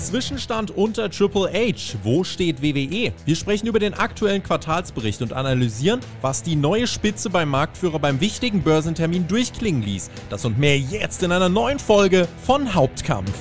Zwischenstand unter Triple H. Wo steht WWE? Wir sprechen über den aktuellen Quartalsbericht und analysieren, was die neue Spitze beim Marktführer beim wichtigen Börsentermin durchklingen ließ. Das und mehr jetzt in einer neuen Folge von Hauptkampf.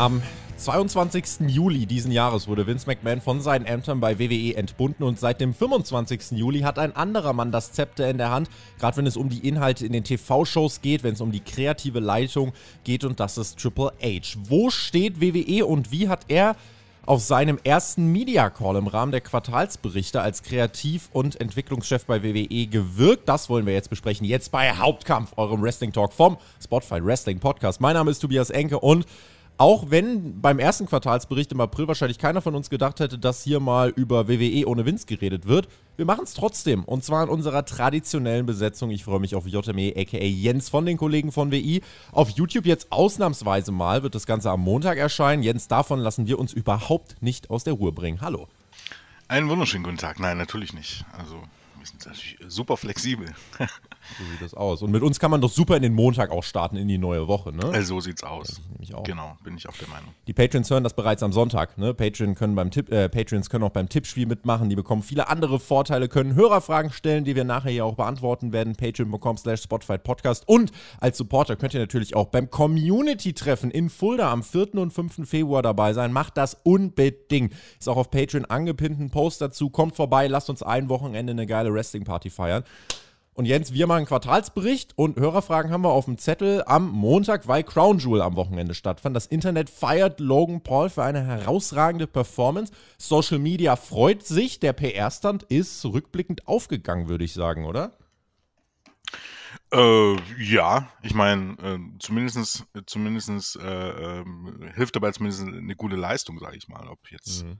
Am 22. Juli diesen Jahres wurde Vince McMahon von seinen Ämtern bei WWE entbunden und seit dem 25. Juli hat ein anderer Mann das Zepter in der Hand, gerade wenn es um die Inhalte in den TV-Shows geht, wenn es um die kreative Leitung geht und das ist Triple H. Wo steht WWE und wie hat er auf seinem ersten Media Call im Rahmen der Quartalsberichte als Kreativ- und Entwicklungschef bei WWE gewirkt. Das wollen wir jetzt besprechen. Jetzt bei Hauptkampf, eurem Wrestling Talk vom Spotify Wrestling Podcast. Mein Name ist Tobias Enke und auch wenn beim ersten Quartalsbericht im April wahrscheinlich keiner von uns gedacht hätte, dass hier mal über WWE ohne Winz geredet wird, wir machen es trotzdem. Und zwar in unserer traditionellen Besetzung. Ich freue mich auf JME, aka Jens von den Kollegen von WI. Auf YouTube jetzt ausnahmsweise mal wird das Ganze am Montag erscheinen. Jens, davon lassen wir uns überhaupt nicht aus der Ruhe bringen. Hallo. Einen wunderschönen guten Tag. Nein, natürlich nicht. Also, wir sind natürlich super flexibel. So sieht das aus. Und mit uns kann man doch super in den Montag auch starten, in die neue Woche, ne? Äh, so sieht's aus. Ja, genau, bin ich auch der Meinung. Die Patrons hören das bereits am Sonntag, ne? Patreon können beim Tipp, äh, Patrons können auch beim Tippspiel mitmachen, die bekommen viele andere Vorteile, können Hörerfragen stellen, die wir nachher hier auch beantworten werden. Patreon.com slash Spotify Podcast. Und als Supporter könnt ihr natürlich auch beim Community-Treffen in Fulda am 4. und 5. Februar dabei sein. Macht das unbedingt. Ist auch auf Patreon angepinnt ein Post dazu. Kommt vorbei, lasst uns ein Wochenende eine geile Wrestling-Party feiern. Und Jens, wir machen Quartalsbericht und Hörerfragen haben wir auf dem Zettel am Montag, weil Crown Jewel am Wochenende stattfand. Das Internet feiert Logan Paul für eine herausragende Performance. Social Media freut sich. Der PR-Stand ist rückblickend aufgegangen, würde ich sagen, oder? Äh, ja, ich meine, äh, zumindestens, zumindestens äh, äh, hilft dabei zumindest eine gute Leistung, sage ich mal. Ob jetzt. Mhm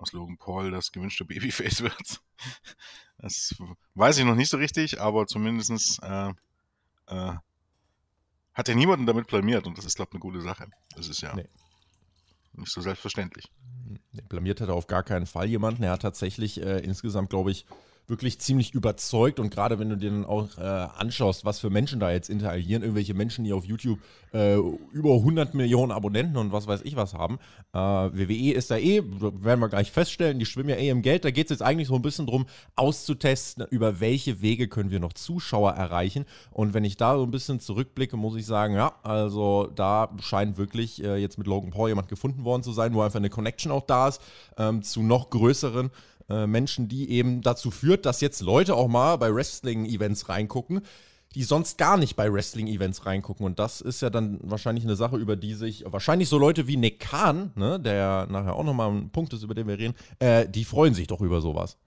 aus Logan Paul das gewünschte Babyface wird. Das weiß ich noch nicht so richtig, aber zumindest äh, äh, hat ja niemanden damit blamiert und das ist, glaube ich, eine gute Sache. Das ist ja nee. nicht so selbstverständlich. Hm, blamiert hat er auf gar keinen Fall jemanden. Er hat tatsächlich äh, insgesamt, glaube ich, wirklich ziemlich überzeugt. Und gerade wenn du dir dann auch äh, anschaust, was für Menschen da jetzt interagieren, irgendwelche Menschen, die auf YouTube äh, über 100 Millionen Abonnenten und was weiß ich was haben. Äh, WWE ist da eh, werden wir gleich feststellen, die schwimmen ja eh im Geld. Da geht es jetzt eigentlich so ein bisschen drum, auszutesten, über welche Wege können wir noch Zuschauer erreichen. Und wenn ich da so ein bisschen zurückblicke, muss ich sagen, ja, also da scheint wirklich äh, jetzt mit Logan Paul jemand gefunden worden zu sein, wo einfach eine Connection auch da ist ähm, zu noch größeren äh, Menschen, die eben dazu führt, dass jetzt Leute auch mal bei Wrestling-Events reingucken, die sonst gar nicht bei Wrestling-Events reingucken. Und das ist ja dann wahrscheinlich eine Sache, über die sich wahrscheinlich so Leute wie Nick Kahn, ne, der ja nachher auch nochmal ein Punkt ist, über den wir reden, äh, die freuen sich doch über sowas.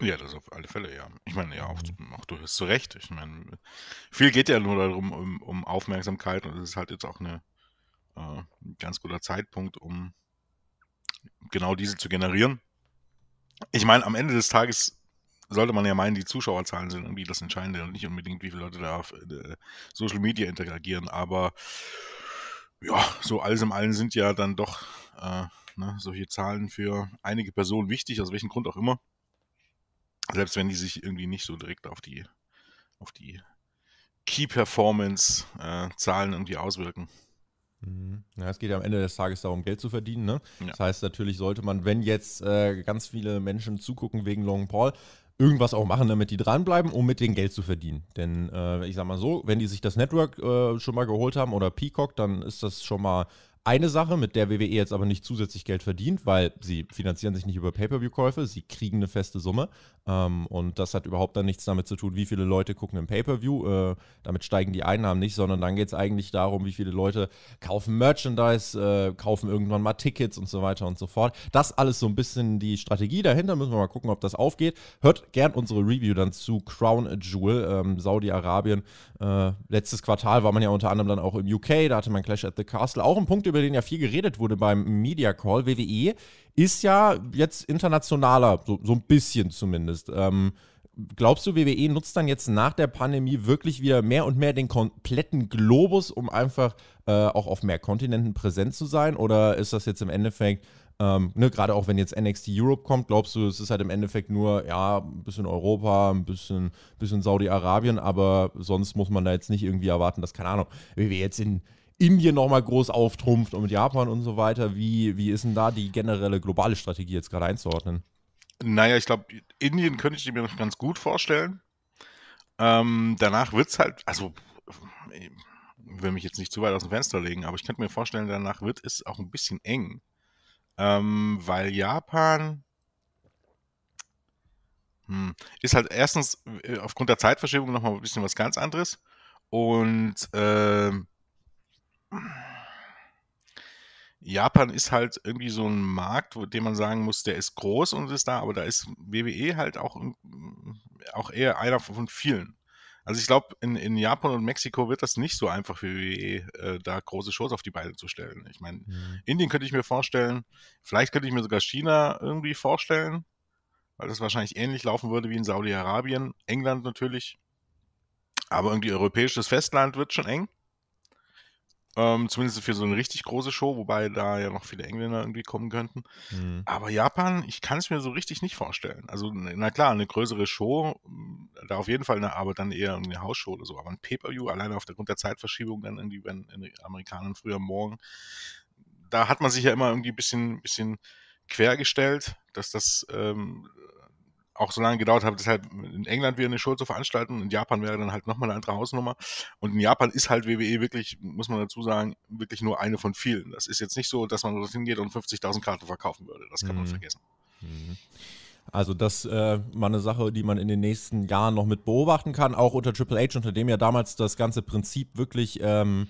Ja, das auf alle Fälle, ja. Ich meine, ja, auch, auch hast zu Recht. Ich meine, viel geht ja nur darum, um, um Aufmerksamkeit und es ist halt jetzt auch eine, äh, ein ganz guter Zeitpunkt, um genau diese zu generieren ich meine, am Ende des Tages sollte man ja meinen, die Zuschauerzahlen sind irgendwie das Entscheidende und nicht unbedingt, wie viele Leute da auf äh, Social Media interagieren. Aber ja, so alles im Allen sind ja dann doch äh, ne, solche Zahlen für einige Personen wichtig, aus welchem Grund auch immer. Selbst wenn die sich irgendwie nicht so direkt auf die, auf die Key Performance äh, Zahlen irgendwie auswirken. Mhm. Ja, es geht ja am Ende des Tages darum, Geld zu verdienen. Ne? Ja. Das heißt, natürlich sollte man, wenn jetzt äh, ganz viele Menschen zugucken wegen Long Paul, irgendwas auch machen, damit die dranbleiben, um mit denen Geld zu verdienen. Denn äh, ich sag mal so, wenn die sich das Network äh, schon mal geholt haben oder Peacock, dann ist das schon mal eine Sache, mit der WWE jetzt aber nicht zusätzlich Geld verdient, weil sie finanzieren sich nicht über Pay-per-view-Käufe, sie kriegen eine feste Summe ähm, und das hat überhaupt dann nichts damit zu tun, wie viele Leute gucken im Pay-per-view, äh, damit steigen die Einnahmen nicht, sondern dann geht es eigentlich darum, wie viele Leute kaufen Merchandise, äh, kaufen irgendwann mal Tickets und so weiter und so fort. Das alles so ein bisschen die Strategie dahinter, müssen wir mal gucken, ob das aufgeht. Hört gern unsere Review dann zu Crown Jewel, ähm, Saudi-Arabien. Äh, letztes Quartal war man ja unter anderem dann auch im UK, da hatte man Clash at the Castle, auch ein Punkt über über den ja viel geredet wurde beim Media Call, WWE, ist ja jetzt internationaler, so, so ein bisschen zumindest. Ähm, glaubst du, WWE nutzt dann jetzt nach der Pandemie wirklich wieder mehr und mehr den kompletten Globus, um einfach äh, auch auf mehr Kontinenten präsent zu sein? Oder ist das jetzt im Endeffekt, ähm, ne, gerade auch wenn jetzt NXT Europe kommt, glaubst du, es ist halt im Endeffekt nur, ja, ein bisschen Europa, ein bisschen, bisschen Saudi-Arabien, aber sonst muss man da jetzt nicht irgendwie erwarten, dass, keine Ahnung, WWE jetzt in Indien nochmal groß auftrumpft und mit Japan und so weiter. Wie, wie ist denn da die generelle globale Strategie jetzt gerade einzuordnen? Naja, ich glaube, Indien könnte ich mir noch ganz gut vorstellen. Ähm, danach wird es halt, also ich will mich jetzt nicht zu weit aus dem Fenster legen, aber ich könnte mir vorstellen, danach wird es auch ein bisschen eng. Ähm, weil Japan hm, ist halt erstens äh, aufgrund der Zeitverschiebung nochmal ein bisschen was ganz anderes. Und ähm, Japan ist halt irgendwie so ein Markt, wo, dem man sagen muss, der ist groß und ist da, aber da ist WWE halt auch, auch eher einer von vielen. Also ich glaube, in, in Japan und Mexiko wird das nicht so einfach für WWE, äh, da große Shows auf die Beine zu stellen. Ich meine, mhm. Indien könnte ich mir vorstellen, vielleicht könnte ich mir sogar China irgendwie vorstellen, weil das wahrscheinlich ähnlich laufen würde wie in Saudi-Arabien, England natürlich. Aber irgendwie europäisches Festland wird schon eng. Ähm, zumindest für so eine richtig große Show, wobei da ja noch viele Engländer irgendwie kommen könnten. Mhm. Aber Japan, ich kann es mir so richtig nicht vorstellen. Also, ne, na klar, eine größere Show, da auf jeden Fall eine, aber dann eher eine Hausshow oder so. Aber ein Pay-Per-View, alleine aufgrund der Zeitverschiebung, dann irgendwie, wenn in den Amerikanern früher morgen, da hat man sich ja immer irgendwie ein bisschen, bisschen quergestellt, dass das ähm, auch so lange gedauert hat, deshalb in England wieder eine Show zu veranstalten. In Japan wäre dann halt nochmal eine andere Hausnummer. Und in Japan ist halt WWE wirklich, muss man dazu sagen, wirklich nur eine von vielen. Das ist jetzt nicht so, dass man dort hingeht und 50.000 Karten verkaufen würde. Das kann mhm. man vergessen. Mhm. Also das äh, mal eine Sache, die man in den nächsten Jahren noch mit beobachten kann, auch unter Triple H, unter dem ja damals das ganze Prinzip wirklich ähm,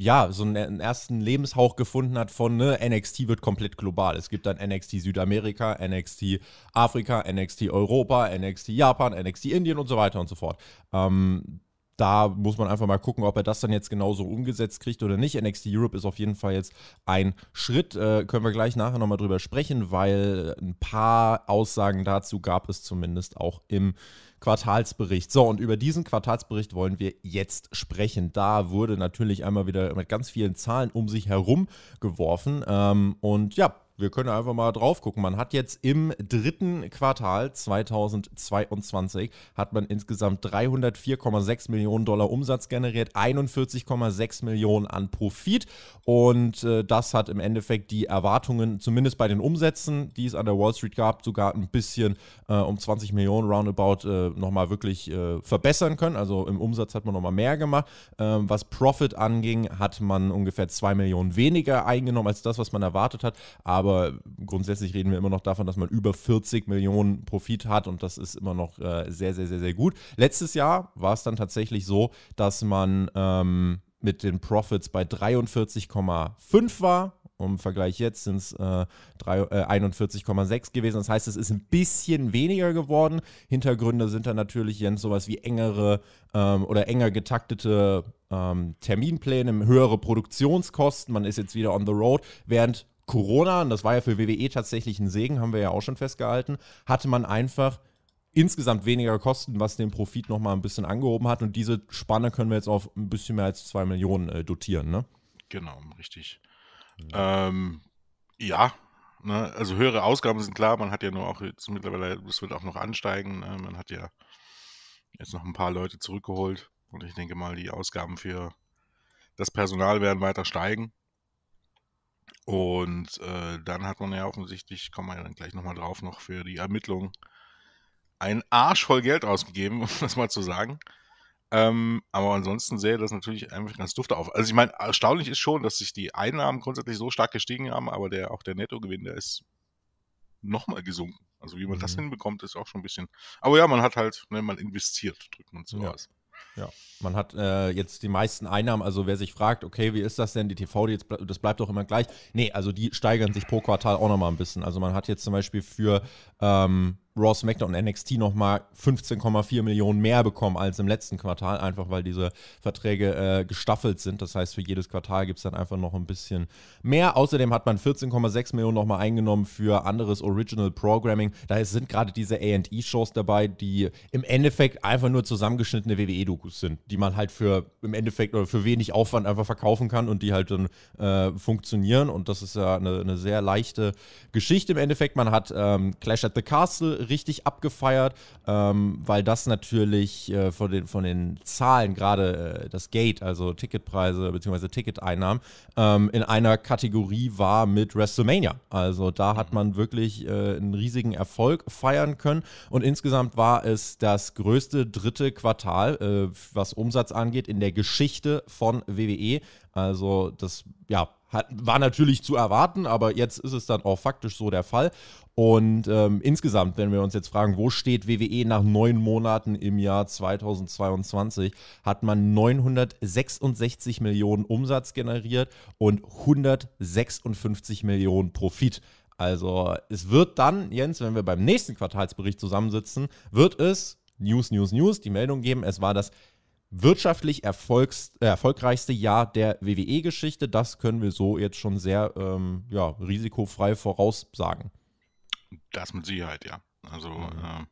ja, so einen, ersten Lebenshauch gefunden hat von ne, NXT wird komplett global. Es gibt dann NXT Südamerika, NXT Afrika, NXT Europa, NXT Japan, NXT Indien und so weiter und so fort. Ähm, da muss man einfach mal gucken, ob er das dann jetzt genauso umgesetzt kriegt oder nicht. NXT Europe ist auf jeden Fall jetzt ein Schritt. Äh, können wir gleich nachher nochmal drüber sprechen, weil ein paar Aussagen dazu gab es zumindest auch im Quartalsbericht. So, und über diesen Quartalsbericht wollen wir jetzt sprechen. Da wurde natürlich einmal wieder mit ganz vielen Zahlen um sich herum geworfen. Ähm, und ja, wir können einfach mal drauf gucken. Man hat jetzt im dritten Quartal 2022 hat man insgesamt 304,6 Millionen Dollar Umsatz generiert, 41,6 Millionen an Profit und äh, das hat im Endeffekt die Erwartungen, zumindest bei den Umsätzen, die es an der Wall Street gab, sogar ein bisschen äh, um 20 Millionen roundabout äh, nochmal wirklich äh, verbessern können. Also im Umsatz hat man nochmal mehr gemacht. Ähm, was Profit anging, hat man ungefähr 2 Millionen weniger eingenommen als das, was man erwartet hat, aber aber grundsätzlich reden wir immer noch davon, dass man über 40 Millionen Profit hat und das ist immer noch äh, sehr, sehr, sehr, sehr gut. Letztes Jahr war es dann tatsächlich so, dass man ähm, mit den Profits bei 43,5 war im Vergleich jetzt sind es äh, 41,6 äh, gewesen. Das heißt, es ist ein bisschen weniger geworden. Hintergründe sind dann natürlich Jens sowas wie engere ähm, oder enger getaktete ähm, Terminpläne, höhere Produktionskosten. Man ist jetzt wieder on the road, während Corona, und das war ja für WWE tatsächlich ein Segen, haben wir ja auch schon festgehalten, hatte man einfach insgesamt weniger Kosten, was den Profit nochmal ein bisschen angehoben hat. Und diese Spanne können wir jetzt auf ein bisschen mehr als 2 Millionen äh, dotieren, ne? Genau, richtig. ja, ähm, ja. Ne, also höhere Ausgaben sind klar, man hat ja nur auch jetzt mittlerweile, es wird auch noch ansteigen, ne, man hat ja jetzt noch ein paar Leute zurückgeholt und ich denke mal, die Ausgaben für das Personal werden weiter steigen. Und äh, dann hat man ja offensichtlich, kommen wir ja dann gleich nochmal drauf, noch für die Ermittlung einen Arsch voll Geld ausgegeben, um das mal zu sagen. Ähm, aber ansonsten sähe das natürlich einfach ganz dufte auf. Also ich meine, erstaunlich ist schon, dass sich die Einnahmen grundsätzlich so stark gestiegen haben, aber der, auch der Nettogewinn, der ist nochmal gesunken. Also wie man mhm. das hinbekommt, ist auch schon ein bisschen. Aber ja, man hat halt, ne, man investiert, drückt man so ja. aus. Ja, man hat äh, jetzt die meisten Einnahmen. Also wer sich fragt, okay, wie ist das denn, die TV, jetzt, das bleibt doch immer gleich. Nee, also die steigern sich pro Quartal auch nochmal ein bisschen. Also man hat jetzt zum Beispiel für ähm, Raw, SmackDown und NXT nochmal 15,4 Millionen mehr bekommen als im letzten Quartal, einfach weil diese Verträge äh, gestaffelt sind. Das heißt, für jedes Quartal gibt es dann einfach noch ein bisschen mehr. Außerdem hat man 14,6 Millionen nochmal eingenommen für anderes Original Programming. Da sind gerade diese AE-Shows dabei, die im Endeffekt einfach nur zusammengeschnittene WWE-Dokus sind, die man halt für im Endeffekt oder für wenig Aufwand einfach verkaufen kann und die halt dann äh, funktionieren. Und das ist ja eine, eine, sehr leichte Geschichte im Endeffekt. Man hat ähm, Clash at the Castle richtig abgefeiert, ähm, weil das natürlich äh, von, den, von den Zahlen, gerade äh, das Gate, also Ticketpreise bzw. Ticketeinnahmen, ähm, in einer Kategorie war mit WrestleMania. Also da hat mhm. man wirklich äh, einen riesigen Erfolg feiern können und insgesamt war es das größte dritte Quartal, äh, was Umsatz angeht, in der Geschichte von WWE. Also das ja, hat, war natürlich zu erwarten, aber jetzt ist es dann auch faktisch so der Fall. Und ähm, insgesamt, wenn wir uns jetzt fragen, wo steht WWE nach neun Monaten im Jahr 2022, hat man 966 Millionen Umsatz generiert und 156 Millionen Profit. Also es wird dann, Jens, wenn wir beim nächsten Quartalsbericht zusammensitzen, wird es News, News, News, die Meldung geben, es war das wirtschaftlich erfolgs, äh, erfolgreichste Jahr der WWE-Geschichte. Das können wir so jetzt schon sehr ähm, ja, risikofrei voraussagen. Das mit Sicherheit, ja. Also mhm. äh,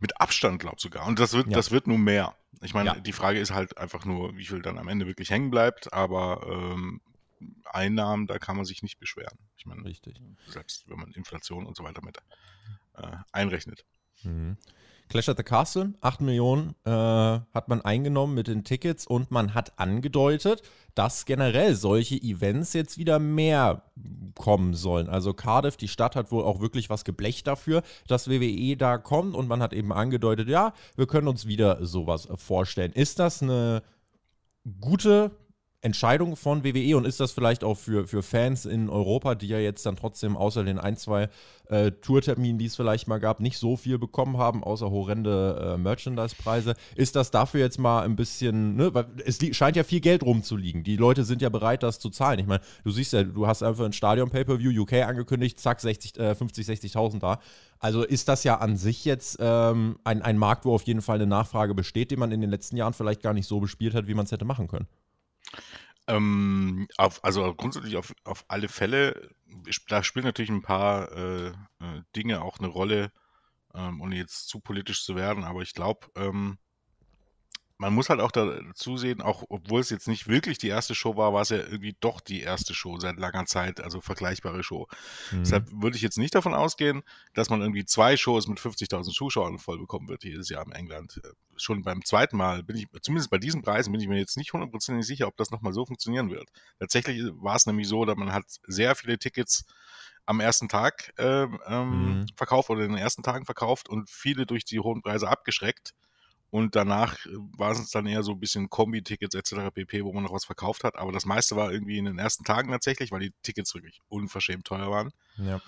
mit Abstand, glaube ich sogar. Und das wird, ja. das wird nur mehr. Ich meine, ja. die Frage ist halt einfach nur, wie viel dann am Ende wirklich hängen bleibt, aber ähm, Einnahmen, da kann man sich nicht beschweren. Ich meine, Richtig. selbst wenn man Inflation und so weiter mit äh, einrechnet. Mhm. Clash at the Castle, 8 Millionen äh, hat man eingenommen mit den Tickets und man hat angedeutet, dass generell solche Events jetzt wieder mehr kommen sollen. Also Cardiff, die Stadt hat wohl auch wirklich was geblecht dafür, dass WWE da kommt und man hat eben angedeutet, ja, wir können uns wieder sowas vorstellen. Ist das eine gute Entscheidung von WWE und ist das vielleicht auch für, für Fans in Europa, die ja jetzt dann trotzdem außer den ein, zwei äh, Tourterminen, die es vielleicht mal gab, nicht so viel bekommen haben, außer horrende äh, Merchandise-Preise, ist das dafür jetzt mal ein bisschen, ne, weil es scheint ja viel Geld rumzuliegen. Die Leute sind ja bereit, das zu zahlen. Ich meine, du siehst ja, du hast einfach ein Stadion-Pay-Per-View UK angekündigt, zack, 60, äh, 50, 60.000 da. Also ist das ja an sich jetzt ähm, ein, ein Markt, wo auf jeden Fall eine Nachfrage besteht, die man in den letzten Jahren vielleicht gar nicht so bespielt hat, wie man es hätte machen können. Ähm, auf, also grundsätzlich auf, auf alle Fälle. Da spielen natürlich ein paar äh, äh, Dinge auch eine Rolle, ähm, ohne jetzt zu politisch zu werden, aber ich glaube, ähm, man muss halt auch dazu sehen, auch obwohl es jetzt nicht wirklich die erste Show war, war es ja irgendwie doch die erste Show seit langer Zeit, also vergleichbare Show. Mhm. Deshalb würde ich jetzt nicht davon ausgehen, dass man irgendwie zwei Shows mit 50.000 Zuschauern voll bekommen wird jedes Jahr in England. Schon beim zweiten Mal bin ich, zumindest bei diesen Preisen, bin ich mir jetzt nicht hundertprozentig sicher, ob das nochmal so funktionieren wird. Tatsächlich war es nämlich so, dass man hat sehr viele Tickets am ersten Tag ähm, ähm, mhm. verkauft oder in den ersten Tagen verkauft und viele durch die hohen Preise abgeschreckt und danach äh, war es dann eher so ein bisschen Kombi-Tickets etc. pp, wo man noch was verkauft hat. Aber das meiste war irgendwie in den ersten Tagen tatsächlich, weil die Tickets wirklich unverschämt teuer waren. Ja.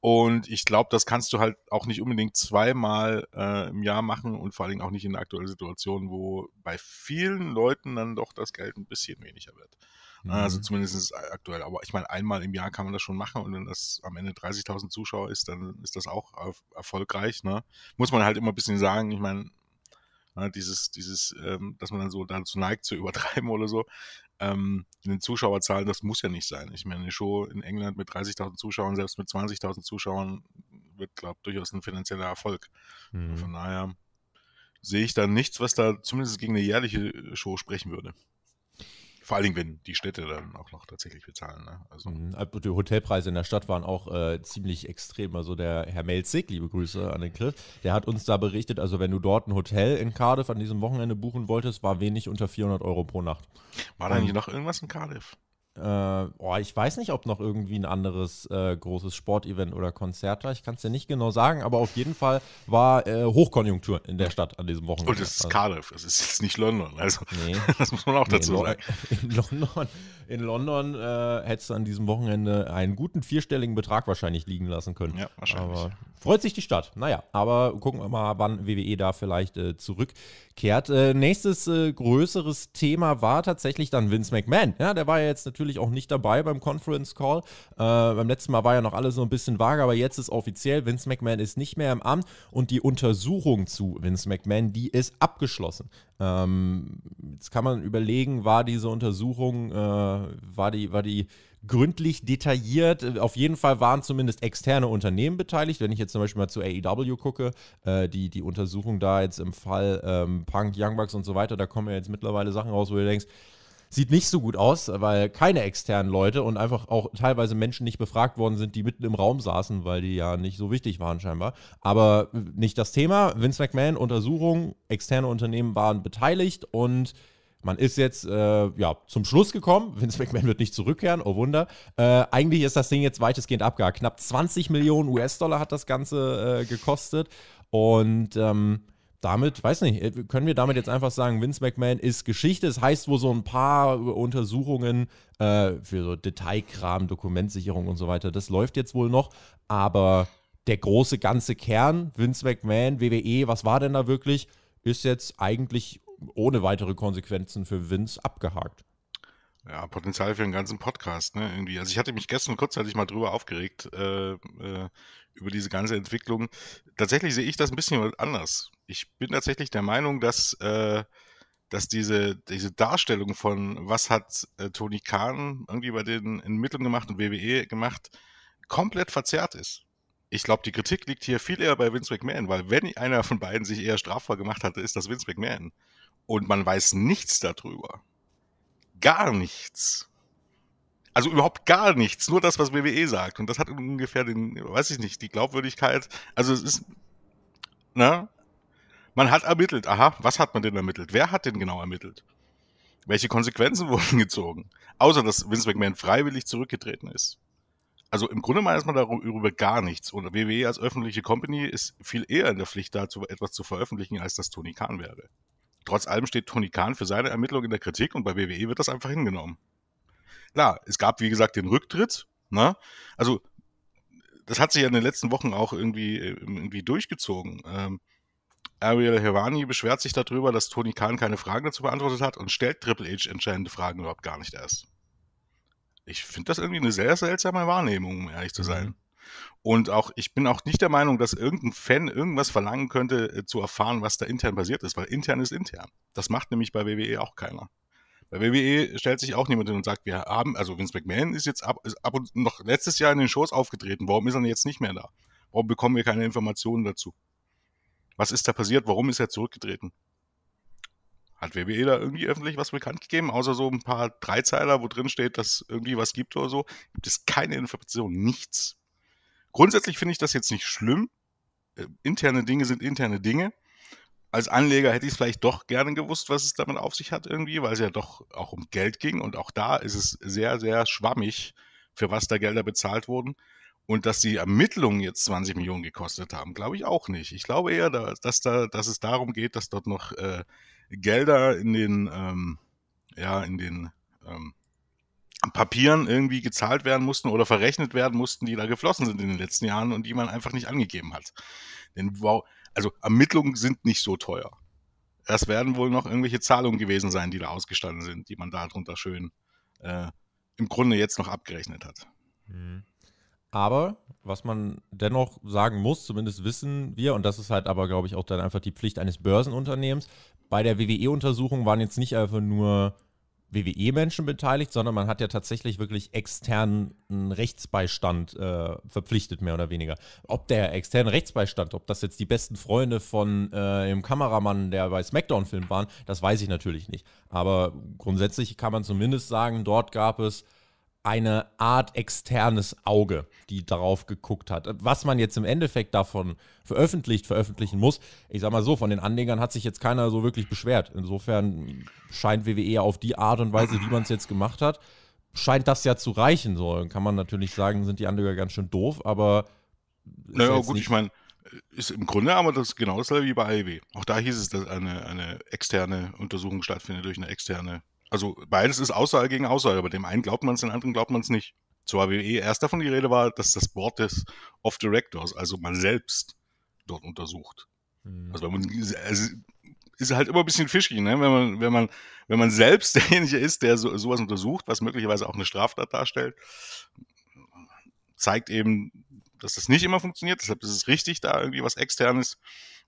Und ich glaube, das kannst du halt auch nicht unbedingt zweimal äh, im Jahr machen und vor allem auch nicht in der aktuellen Situation, wo bei vielen Leuten dann doch das Geld ein bisschen weniger wird. Äh, also mhm. Also zumindest aktuell. Aber ich meine, einmal im Jahr kann man das schon machen und wenn das am Ende 30.000 Zuschauer ist, dann ist das auch erfolgreich. Ne? Muss man halt immer ein bisschen sagen, ich meine, Ne, dieses, dieses, ähm, dass man dann so dazu neigt zu übertreiben oder so. Ähm, in den Zuschauerzahlen, das muss ja nicht sein. Ich meine, eine Show in England mit 30.000 Zuschauern, selbst mit 20.000 Zuschauern, wird, glaube ich, durchaus ein finanzieller Erfolg. Mhm. Von daher sehe ich da nichts, was da zumindest gegen eine jährliche äh, Show sprechen würde. Vor allen Dingen, wenn die Städte dann auch noch tatsächlich bezahlen. Ne? Also. Mhm. Äh, die Hotelpreise in der Stadt waren auch äh, ziemlich extrem. Also der Herr Melzig, liebe Grüße an den Chris, der hat uns da berichtet, also wenn du dort ein Hotel in Cardiff an diesem Wochenende buchen wolltest, war wenig unter 400 Euro pro Nacht. War da nicht noch irgendwas in Cardiff? Äh, oh, ich weiß nicht, ob noch irgendwie ein anderes äh, großes Sportevent oder Konzert war. Ich kann es dir ja nicht genau sagen, aber auf jeden Fall war äh, Hochkonjunktur in der Stadt an diesem Wochenende. Und es ist Cardiff, also es ist jetzt nicht London. Also, nee. das muss man auch dazu nee, sagen. In London, in London äh, hättest du an diesem Wochenende einen guten vierstelligen Betrag wahrscheinlich liegen lassen können. Ja, wahrscheinlich. Aber freut sich die Stadt. Naja, aber gucken wir mal, wann WWE da vielleicht äh, zurückkehrt. Äh, nächstes äh, größeres Thema war tatsächlich dann Vince McMahon. Ja, der war ja jetzt natürlich natürlich auch nicht dabei beim Conference Call. Äh, beim letzten Mal war ja noch alles so ein bisschen vage, aber jetzt ist offiziell, Vince McMahon ist nicht mehr im Amt und die Untersuchung zu Vince McMahon, die ist abgeschlossen. Ähm, jetzt kann man überlegen, war diese Untersuchung, äh, war, die, war die gründlich detailliert. Auf jeden Fall waren zumindest externe Unternehmen beteiligt. Wenn ich jetzt zum Beispiel mal zu AEW gucke, äh, die, die Untersuchung da jetzt im Fall ähm, Punk, Young Bucks und so weiter, da kommen ja jetzt mittlerweile Sachen raus, wo du denkst, Sieht nicht so gut aus, weil keine externen Leute und einfach auch teilweise Menschen nicht befragt worden sind, die mitten im Raum saßen, weil die ja nicht so wichtig waren scheinbar. Aber äh, nicht das Thema. Vince McMahon, Untersuchung, externe Unternehmen waren beteiligt und man ist jetzt äh, ja, zum Schluss gekommen. Vince McMahon wird nicht zurückkehren, oh Wunder. Äh, eigentlich ist das Ding jetzt weitestgehend abgehakt. Knapp 20 Millionen US-Dollar hat das Ganze äh, gekostet. Und ähm, damit, weiß nicht, äh, können wir damit jetzt einfach sagen, Vince McMahon ist Geschichte. Es das heißt wo so ein paar Untersuchungen äh, für so Detailkram, Dokumentsicherung und so weiter. Das läuft jetzt wohl noch, aber der große ganze Kern, Vince McMahon, WWE, was war denn da wirklich, ist jetzt eigentlich ohne weitere Konsequenzen für Vince abgehakt. Ja, Potenzial für einen ganzen Podcast, ne? Irgendwie. Also ich hatte mich gestern kurzzeitig mal drüber aufgeregt, äh, äh, über diese ganze Entwicklung. Tatsächlich sehe ich das ein bisschen anders. Ich bin tatsächlich der Meinung, dass, äh, dass diese, diese Darstellung von, was hat äh, Tony Kahn irgendwie bei den Ermittlungen gemacht und WWE gemacht, komplett verzerrt ist. Ich glaube, die Kritik liegt hier viel eher bei Vince McMahon, weil wenn einer von beiden sich eher strafbar gemacht hatte, ist das Vince McMahon. Und man weiß nichts darüber. Gar nichts. Also überhaupt gar nichts, nur das, was WWE sagt. Und das hat ungefähr den, weiß ich nicht, die Glaubwürdigkeit. Also es ist, ne? Man hat ermittelt. Aha, was hat man denn ermittelt? Wer hat denn genau ermittelt? Welche Konsequenzen wurden gezogen? Außer, dass Vince McMahon freiwillig zurückgetreten ist. Also im Grunde mal ist man darüber gar nichts. Und WWE als öffentliche Company ist viel eher in der Pflicht dazu, etwas zu veröffentlichen, als das Tony Khan wäre. Trotz allem steht Tony Khan für seine Ermittlung in der Kritik und bei WWE wird das einfach hingenommen. Klar, es gab, wie gesagt, den Rücktritt. Ne? Also, das hat sich ja in den letzten Wochen auch irgendwie, ähm, irgendwie durchgezogen. Ähm, Ariel Hirvani beschwert sich darüber, dass Tony Kahn keine Fragen dazu beantwortet hat und stellt Triple H entscheidende Fragen überhaupt gar nicht erst. Ich finde das irgendwie eine sehr seltsame Wahrnehmung, um ehrlich zu mhm. sein. Und auch, ich bin auch nicht der Meinung, dass irgendein Fan irgendwas verlangen könnte, äh, zu erfahren, was da intern passiert ist, weil intern ist intern. Das macht nämlich bei WWE auch keiner. Bei WWE stellt sich auch niemand hin und sagt, wir haben, also Vince McMahon ist jetzt ab, ist ab und noch letztes Jahr in den Shows aufgetreten. Warum ist er jetzt nicht mehr da? Warum bekommen wir keine Informationen dazu? Was ist da passiert? Warum ist er zurückgetreten? Hat WWE da irgendwie öffentlich was bekannt gegeben, außer so ein paar Dreizeiler, wo drin steht, dass irgendwie was gibt oder so? Gibt es keine Information, nichts. Grundsätzlich finde ich das jetzt nicht schlimm. Äh, interne Dinge sind interne Dinge als Anleger hätte ich es vielleicht doch gerne gewusst, was es damit auf sich hat irgendwie, weil es ja doch auch um Geld ging und auch da ist es sehr, sehr schwammig, für was da Gelder bezahlt wurden. Und dass die Ermittlungen jetzt 20 Millionen gekostet haben, glaube ich auch nicht. Ich glaube eher, dass, da, dass es darum geht, dass dort noch äh, Gelder in den, ähm, ja, in den ähm, Papieren irgendwie gezahlt werden mussten oder verrechnet werden mussten, die da geflossen sind in den letzten Jahren und die man einfach nicht angegeben hat. Denn wow, also Ermittlungen sind nicht so teuer. Es werden wohl noch irgendwelche Zahlungen gewesen sein, die da ausgestanden sind, die man darunter schön äh, im Grunde jetzt noch abgerechnet hat. Mhm. Aber was man dennoch sagen muss, zumindest wissen wir, und das ist halt aber, glaube ich, auch dann einfach die Pflicht eines Börsenunternehmens, bei der WWE-Untersuchung waren jetzt nicht einfach nur WWE-Menschen beteiligt, sondern man hat ja tatsächlich wirklich externen Rechtsbeistand äh, verpflichtet, mehr oder weniger. Ob der externe Rechtsbeistand, ob das jetzt die besten Freunde von äh, dem Kameramann, der bei SmackDown-Film waren, das weiß ich natürlich nicht. Aber grundsätzlich kann man zumindest sagen, dort gab es eine Art externes Auge, die darauf geguckt hat. Was man jetzt im Endeffekt davon veröffentlicht, veröffentlichen muss, ich sag mal so, von den Anlegern hat sich jetzt keiner so wirklich beschwert. Insofern scheint WWE auf die Art und Weise, wie man es jetzt gemacht hat, scheint das ja zu reichen. So kann man natürlich sagen, sind die Anleger ganz schön doof, aber. Naja, gut, ich meine, ist im Grunde aber das genau dasselbe wie bei AEW. Auch da hieß es, dass eine, eine externe Untersuchung stattfindet durch eine externe also beides ist Aussage gegen Aussage. Bei dem einen glaubt man es, dem anderen glaubt man es nicht. Zur WWE erst davon die Rede war, dass das Board des Off Directors, also man selbst, dort untersucht. Mhm. Also, man, also ist halt immer ein bisschen fischig, ne? wenn, man, wenn, man, wenn man selbst derjenige ist, der so, sowas untersucht, was möglicherweise auch eine Straftat darstellt, zeigt eben, dass das nicht immer funktioniert. Deshalb ist es richtig, da irgendwie was Externes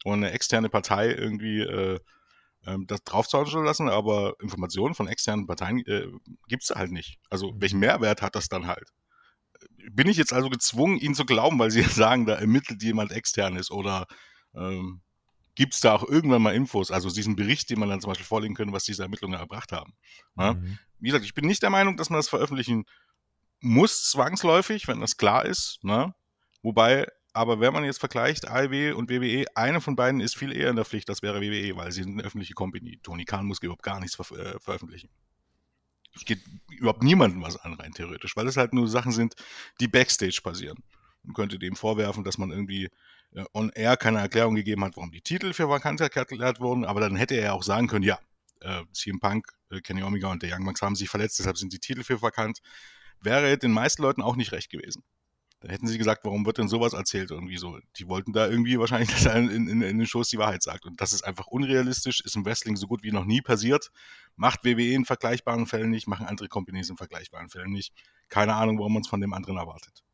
und eine externe Partei irgendwie äh, ähm, das drauf zu lassen, aber Informationen von externen Parteien äh, gibt es halt nicht. Also mhm. welchen Mehrwert hat das dann halt? Bin ich jetzt also gezwungen, ihnen zu glauben, weil sie sagen, da ermittelt jemand externes oder ähm, gibt es da auch irgendwann mal Infos, also diesen Bericht, den man dann zum Beispiel vorlegen können, was diese Ermittlungen erbracht haben. Ja? Ne? Mhm. Wie gesagt, ich bin nicht der Meinung, dass man das veröffentlichen muss, zwangsläufig, wenn das klar ist. Ne? Wobei aber wenn man jetzt vergleicht, AEW und WWE, eine von beiden ist viel eher in der Pflicht, das wäre WWE, weil sie sind eine öffentliche Company. Tony Khan muss überhaupt gar nichts ver äh, veröffentlichen. Es geht überhaupt niemandem was an, rein theoretisch, weil es halt nur Sachen sind, die Backstage passieren. Man könnte dem vorwerfen, dass man irgendwie äh, on air keine Erklärung gegeben hat, warum die Titel für vakant erklärt wurden, aber dann hätte er auch sagen können, ja, äh, CM Punk, äh, Kenny Omega und der Young Bucks haben sich verletzt, deshalb sind die Titel für vakant. Wäre den meisten Leuten auch nicht recht gewesen. Da hätten sie gesagt, warum wird denn sowas erzählt irgendwie so? Die wollten da irgendwie wahrscheinlich, dass er in, in, in den Shows die Wahrheit sagt. Und das ist einfach unrealistisch, ist im Wrestling so gut wie noch nie passiert. Macht WWE in vergleichbaren Fällen nicht, machen andere Companies in vergleichbaren Fällen nicht. Keine Ahnung, warum man es von dem anderen erwartet.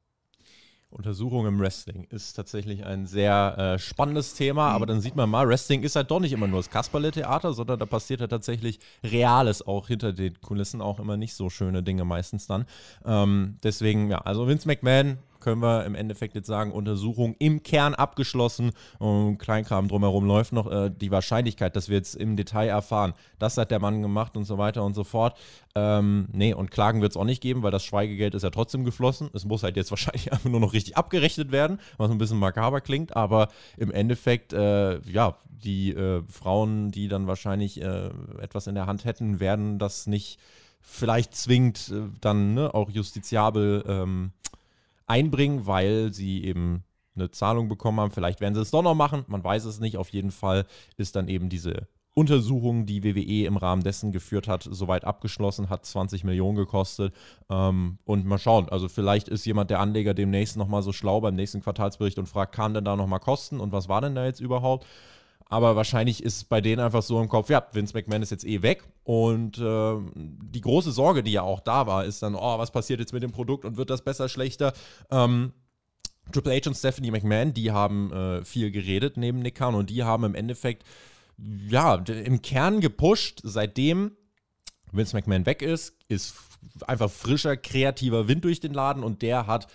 Untersuchung im Wrestling ist tatsächlich ein sehr äh, spannendes Thema, aber dann sieht man mal, Wrestling ist halt doch nicht immer nur das Kasperle-Theater, sondern da passiert ja halt tatsächlich Reales auch hinter den Kulissen, auch immer nicht so schöne Dinge meistens dann. Ähm, deswegen, ja, also Vince McMahon können wir im Endeffekt jetzt sagen, Untersuchung im Kern abgeschlossen. Und ähm, Kleinkram drumherum läuft noch. Äh, die Wahrscheinlichkeit, dass wir jetzt im Detail erfahren, das hat der Mann gemacht und so weiter und so fort. Ähm, nee, und Klagen wird es auch nicht geben, weil das Schweigegeld ist ja trotzdem geflossen. Es muss halt jetzt wahrscheinlich einfach nur noch richtig abgerechnet werden, was ein bisschen makaber klingt, aber im Endeffekt, äh, ja, die äh, Frauen, die dann wahrscheinlich äh, etwas in der Hand hätten, werden das nicht vielleicht zwingend äh, dann ne, auch justiziabel ähm, einbringen, weil sie eben eine Zahlung bekommen haben. Vielleicht werden sie es doch noch machen, man weiß es nicht. Auf jeden Fall ist dann eben diese Untersuchung, die WWE im Rahmen dessen geführt hat, soweit abgeschlossen, hat 20 Millionen gekostet. Ähm, und mal schauen, also vielleicht ist jemand der Anleger demnächst nochmal so schlau beim nächsten Quartalsbericht und fragt, kamen denn da nochmal Kosten und was war denn da jetzt überhaupt? Aber wahrscheinlich ist bei denen einfach so im Kopf, ja, Vince McMahon ist jetzt eh weg. Und äh, die große Sorge, die ja auch da war, ist dann, oh, was passiert jetzt mit dem Produkt und wird das besser, schlechter? Ähm, Triple H und Stephanie McMahon, die haben äh, viel geredet neben Nick Khan und die haben im Endeffekt, ja, im Kern gepusht, seitdem Vince McMahon weg ist, ist einfach frischer, kreativer Wind durch den Laden und der hat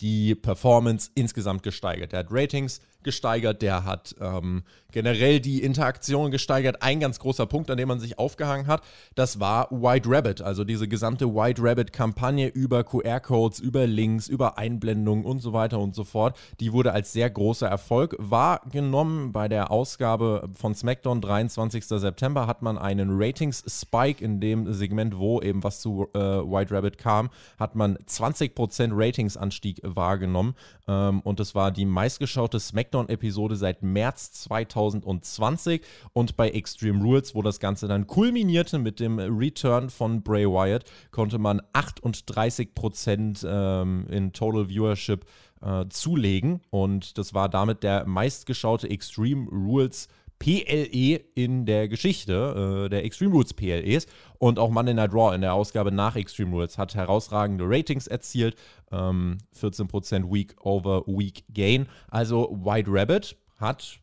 die Performance insgesamt gesteigert. Der hat Ratings gesteigert, der hat ähm, generell die Interaktion gesteigert. Ein ganz großer Punkt, an dem man sich aufgehangen hat, das war White Rabbit, also diese gesamte White Rabbit-Kampagne über QR-Codes, über Links, über Einblendungen und so weiter und so fort. Die wurde als sehr großer Erfolg wahrgenommen. Bei der Ausgabe von SmackDown 23. September hat man einen Ratings-Spike in dem Segment, wo eben was zu äh, White Rabbit kam, hat man 20% Ratings-Anstieg wahrgenommen. Ähm, und das war die meistgeschaute SmackDown. Smackdown-Episode seit März 2020 und bei Extreme Rules, wo das Ganze dann kulminierte mit dem Return von Bray Wyatt, konnte man 38% ähm, in Total Viewership äh, zulegen und das war damit der meistgeschaute Extreme Rules PLE in der Geschichte äh, der Extreme Rules PLEs und auch Monday Night Raw in der Ausgabe nach Extreme Rules hat herausragende Ratings erzielt. Ähm, 14% Week over Week Gain. Also White Rabbit hat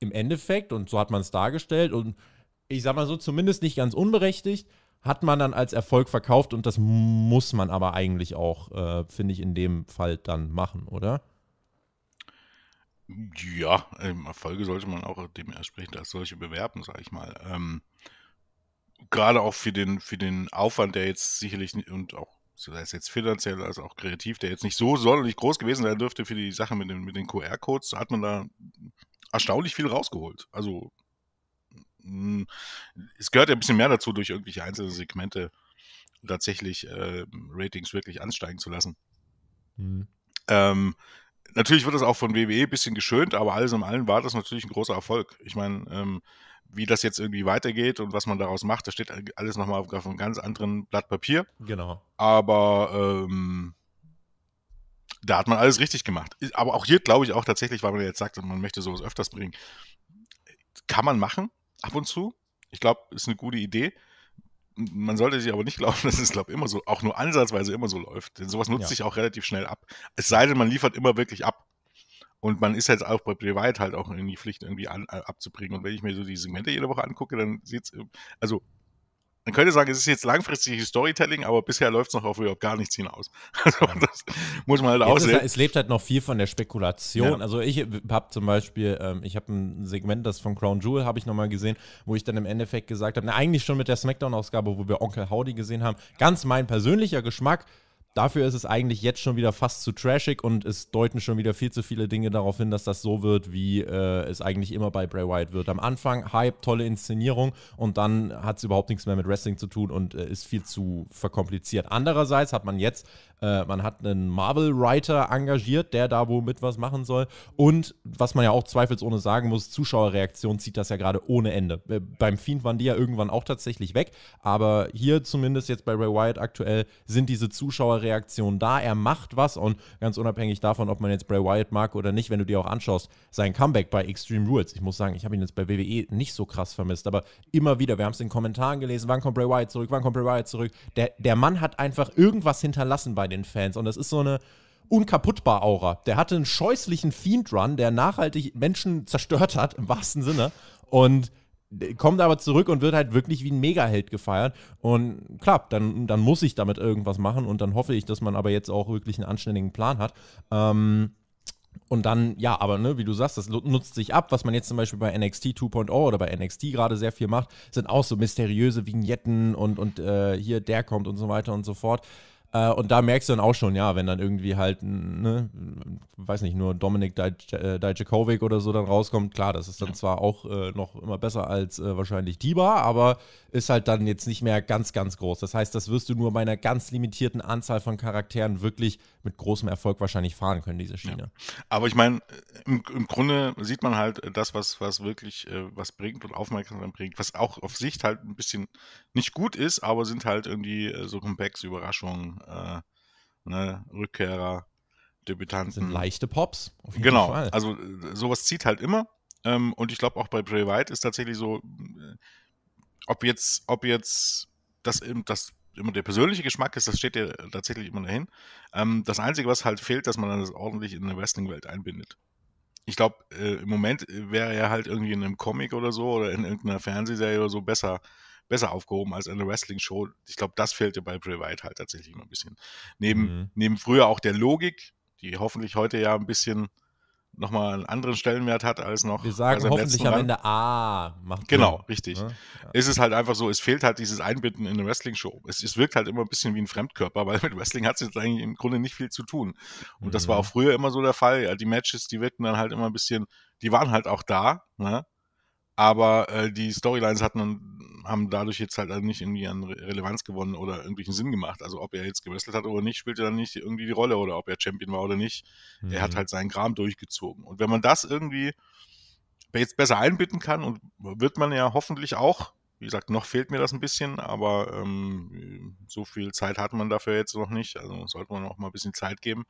im Endeffekt, und so hat man es dargestellt, und ich sag mal so, zumindest nicht ganz unberechtigt, hat man dann als Erfolg verkauft und das muss man aber eigentlich auch, äh, finde ich, in dem Fall dann machen, oder? Ja, im Erfolge sollte man auch dementsprechend als solche bewerben, sage ich mal. Ähm, gerade auch für den, für den Aufwand, der jetzt sicherlich und auch sei es jetzt finanziell als auch kreativ, der jetzt nicht so sonderlich groß gewesen sein dürfte für die Sache mit den, mit den QR-Codes, hat man da erstaunlich viel rausgeholt. Also hm, es gehört ja ein bisschen mehr dazu, durch irgendwelche einzelnen Segmente tatsächlich äh, Ratings wirklich ansteigen zu lassen. Mhm. Ähm, natürlich wird das auch von WWE ein bisschen geschönt, aber alles in allem war das natürlich ein großer Erfolg. Ich meine, ähm, wie das jetzt irgendwie weitergeht und was man daraus macht, das steht alles nochmal auf einem ganz anderen Blatt Papier. Genau. Aber ähm, da hat man alles richtig gemacht. Aber auch hier glaube ich auch tatsächlich, weil man jetzt sagt, man möchte sowas öfters bringen, kann man machen, ab und zu. Ich glaube, ist eine gute Idee man sollte sich aber nicht glauben, dass es, glaube immer so, auch nur ansatzweise immer so läuft. Denn sowas nutzt ja. sich auch relativ schnell ab. Es sei denn, man liefert immer wirklich ab. Und man ist jetzt auch bei Privat halt auch in die Pflicht, irgendwie an, äh, abzubringen. Und wenn ich mir so die Segmente jede Woche angucke, dann sieht es, äh, also man könnte sagen, es ist jetzt langfristiges Storytelling, aber bisher läuft es noch auf überhaupt gar nichts hinaus. Also das muss man halt aussehen. Es lebt halt noch viel von der Spekulation. Ja. Also ich habe zum Beispiel, ähm, ich habe ein Segment, das von Crown Jewel habe ich nochmal gesehen, wo ich dann im Endeffekt gesagt habe, eigentlich schon mit der Smackdown-Ausgabe, wo wir Onkel Howdy gesehen haben, ganz mein persönlicher Geschmack, Dafür ist es eigentlich jetzt schon wieder fast zu trashig und es deuten schon wieder viel zu viele Dinge darauf hin, dass das so wird, wie äh, es eigentlich immer bei Bray Wyatt wird. Am Anfang Hype, tolle Inszenierung und dann hat es überhaupt nichts mehr mit Wrestling zu tun und äh, ist viel zu verkompliziert. Andererseits hat man jetzt äh, man hat einen Marvel-Writer engagiert, der da womit was machen soll. Und was man ja auch zweifelsohne sagen muss, Zuschauerreaktion zieht das ja gerade ohne Ende. Äh, beim Fiend waren die ja irgendwann auch tatsächlich weg. Aber hier zumindest jetzt bei Ray Wyatt aktuell sind diese Zuschauerreaktionen da. Er macht was und ganz unabhängig davon, ob man jetzt Bray Wyatt mag oder nicht, wenn du dir auch anschaust, sein Comeback bei Extreme Rules. Ich muss sagen, ich habe ihn jetzt bei WWE nicht so krass vermisst, aber immer wieder, wir haben es in den Kommentaren gelesen, wann kommt Bray Wyatt zurück, wann kommt Bray Wyatt zurück. Der, der Mann hat einfach irgendwas hinterlassen bei den Fans. Und das ist so eine unkaputtbar Aura. Der hatte einen scheußlichen Fiend Run, der nachhaltig Menschen zerstört hat, im wahrsten Sinne. Und kommt aber zurück und wird halt wirklich wie ein Megaheld gefeiert. Und klar, dann, dann muss ich damit irgendwas machen und dann hoffe ich, dass man aber jetzt auch wirklich einen anständigen Plan hat. Ähm, und dann, ja, aber ne, wie du sagst, das nutzt sich ab. Was man jetzt zum Beispiel bei NXT 2.0 oder bei NXT gerade sehr viel macht, sind auch so mysteriöse Vignetten und, und äh, hier der kommt und so weiter und so fort. Äh, und da merkst du dann auch schon, ja, wenn dann irgendwie halt, ne, weiß nicht, nur Dominik Dijakovic äh, oder so dann rauskommt, klar, das ist dann ja. zwar auch äh, noch immer besser als äh, wahrscheinlich Diba, aber ist halt dann jetzt nicht mehr ganz, ganz groß. Das heißt, das wirst du nur bei einer ganz limitierten Anzahl von Charakteren wirklich mit großem Erfolg wahrscheinlich fahren können, diese Schiene. Ja. Aber ich meine, im, im, Grunde sieht man halt äh, das, was, was wirklich äh, was bringt und Aufmerksamkeit bringt, was auch auf Sicht halt ein bisschen nicht gut ist, aber sind halt irgendwie äh, so Comebacks, Überraschungen, äh, ne, Rückkehrer, Debütanten. sind leichte Pops. Auf genau, Fall. also sowas zieht halt immer. Ähm, und ich glaube auch bei Bray White ist tatsächlich so, ob jetzt, ob jetzt das, das immer der persönliche Geschmack ist, das steht dir tatsächlich immer dahin. Ähm, das Einzige, was halt fehlt, dass man das ordentlich in eine Wrestling-Welt einbindet. Ich glaube, äh, im Moment wäre er halt irgendwie in einem Comic oder so oder in irgendeiner Fernsehserie oder so besser, besser aufgehoben als eine Wrestling-Show. Ich glaube, das fehlt fehlte bei Bray Wyatt halt tatsächlich immer ein bisschen. Neben, mhm. neben früher auch der Logik, die hoffentlich heute ja ein bisschen nochmal einen anderen Stellenwert hat als noch. Wir sagen hoffentlich am Ende, ah, macht Genau, gut. richtig. Ne? Ja? Ja. Ist es halt einfach so, es fehlt halt dieses Einbinden in eine Wrestling-Show. Es, es wirkt halt immer ein bisschen wie ein Fremdkörper, weil mit Wrestling hat es jetzt eigentlich im Grunde nicht viel zu tun. Und mhm. das war mhm. auch früher immer so der Fall. Ja, die Matches, die wirkten dann halt immer ein bisschen, die waren halt auch da, ne? aber äh, die Storylines hatten haben dadurch jetzt halt nicht irgendwie an Relevanz gewonnen oder irgendwelchen Sinn gemacht. Also ob er jetzt gewrestelt hat oder nicht, spielte dann nicht irgendwie die Rolle oder ob er Champion war oder nicht. Mhm. Er hat mhm. halt seinen Kram durchgezogen. Und wenn man das irgendwie jetzt besser einbinden kann und wird man ja hoffentlich auch, wie gesagt, noch fehlt mir das ein bisschen, aber ähm, so viel Zeit hat man dafür jetzt noch nicht, also sollte man auch mal ein bisschen Zeit geben,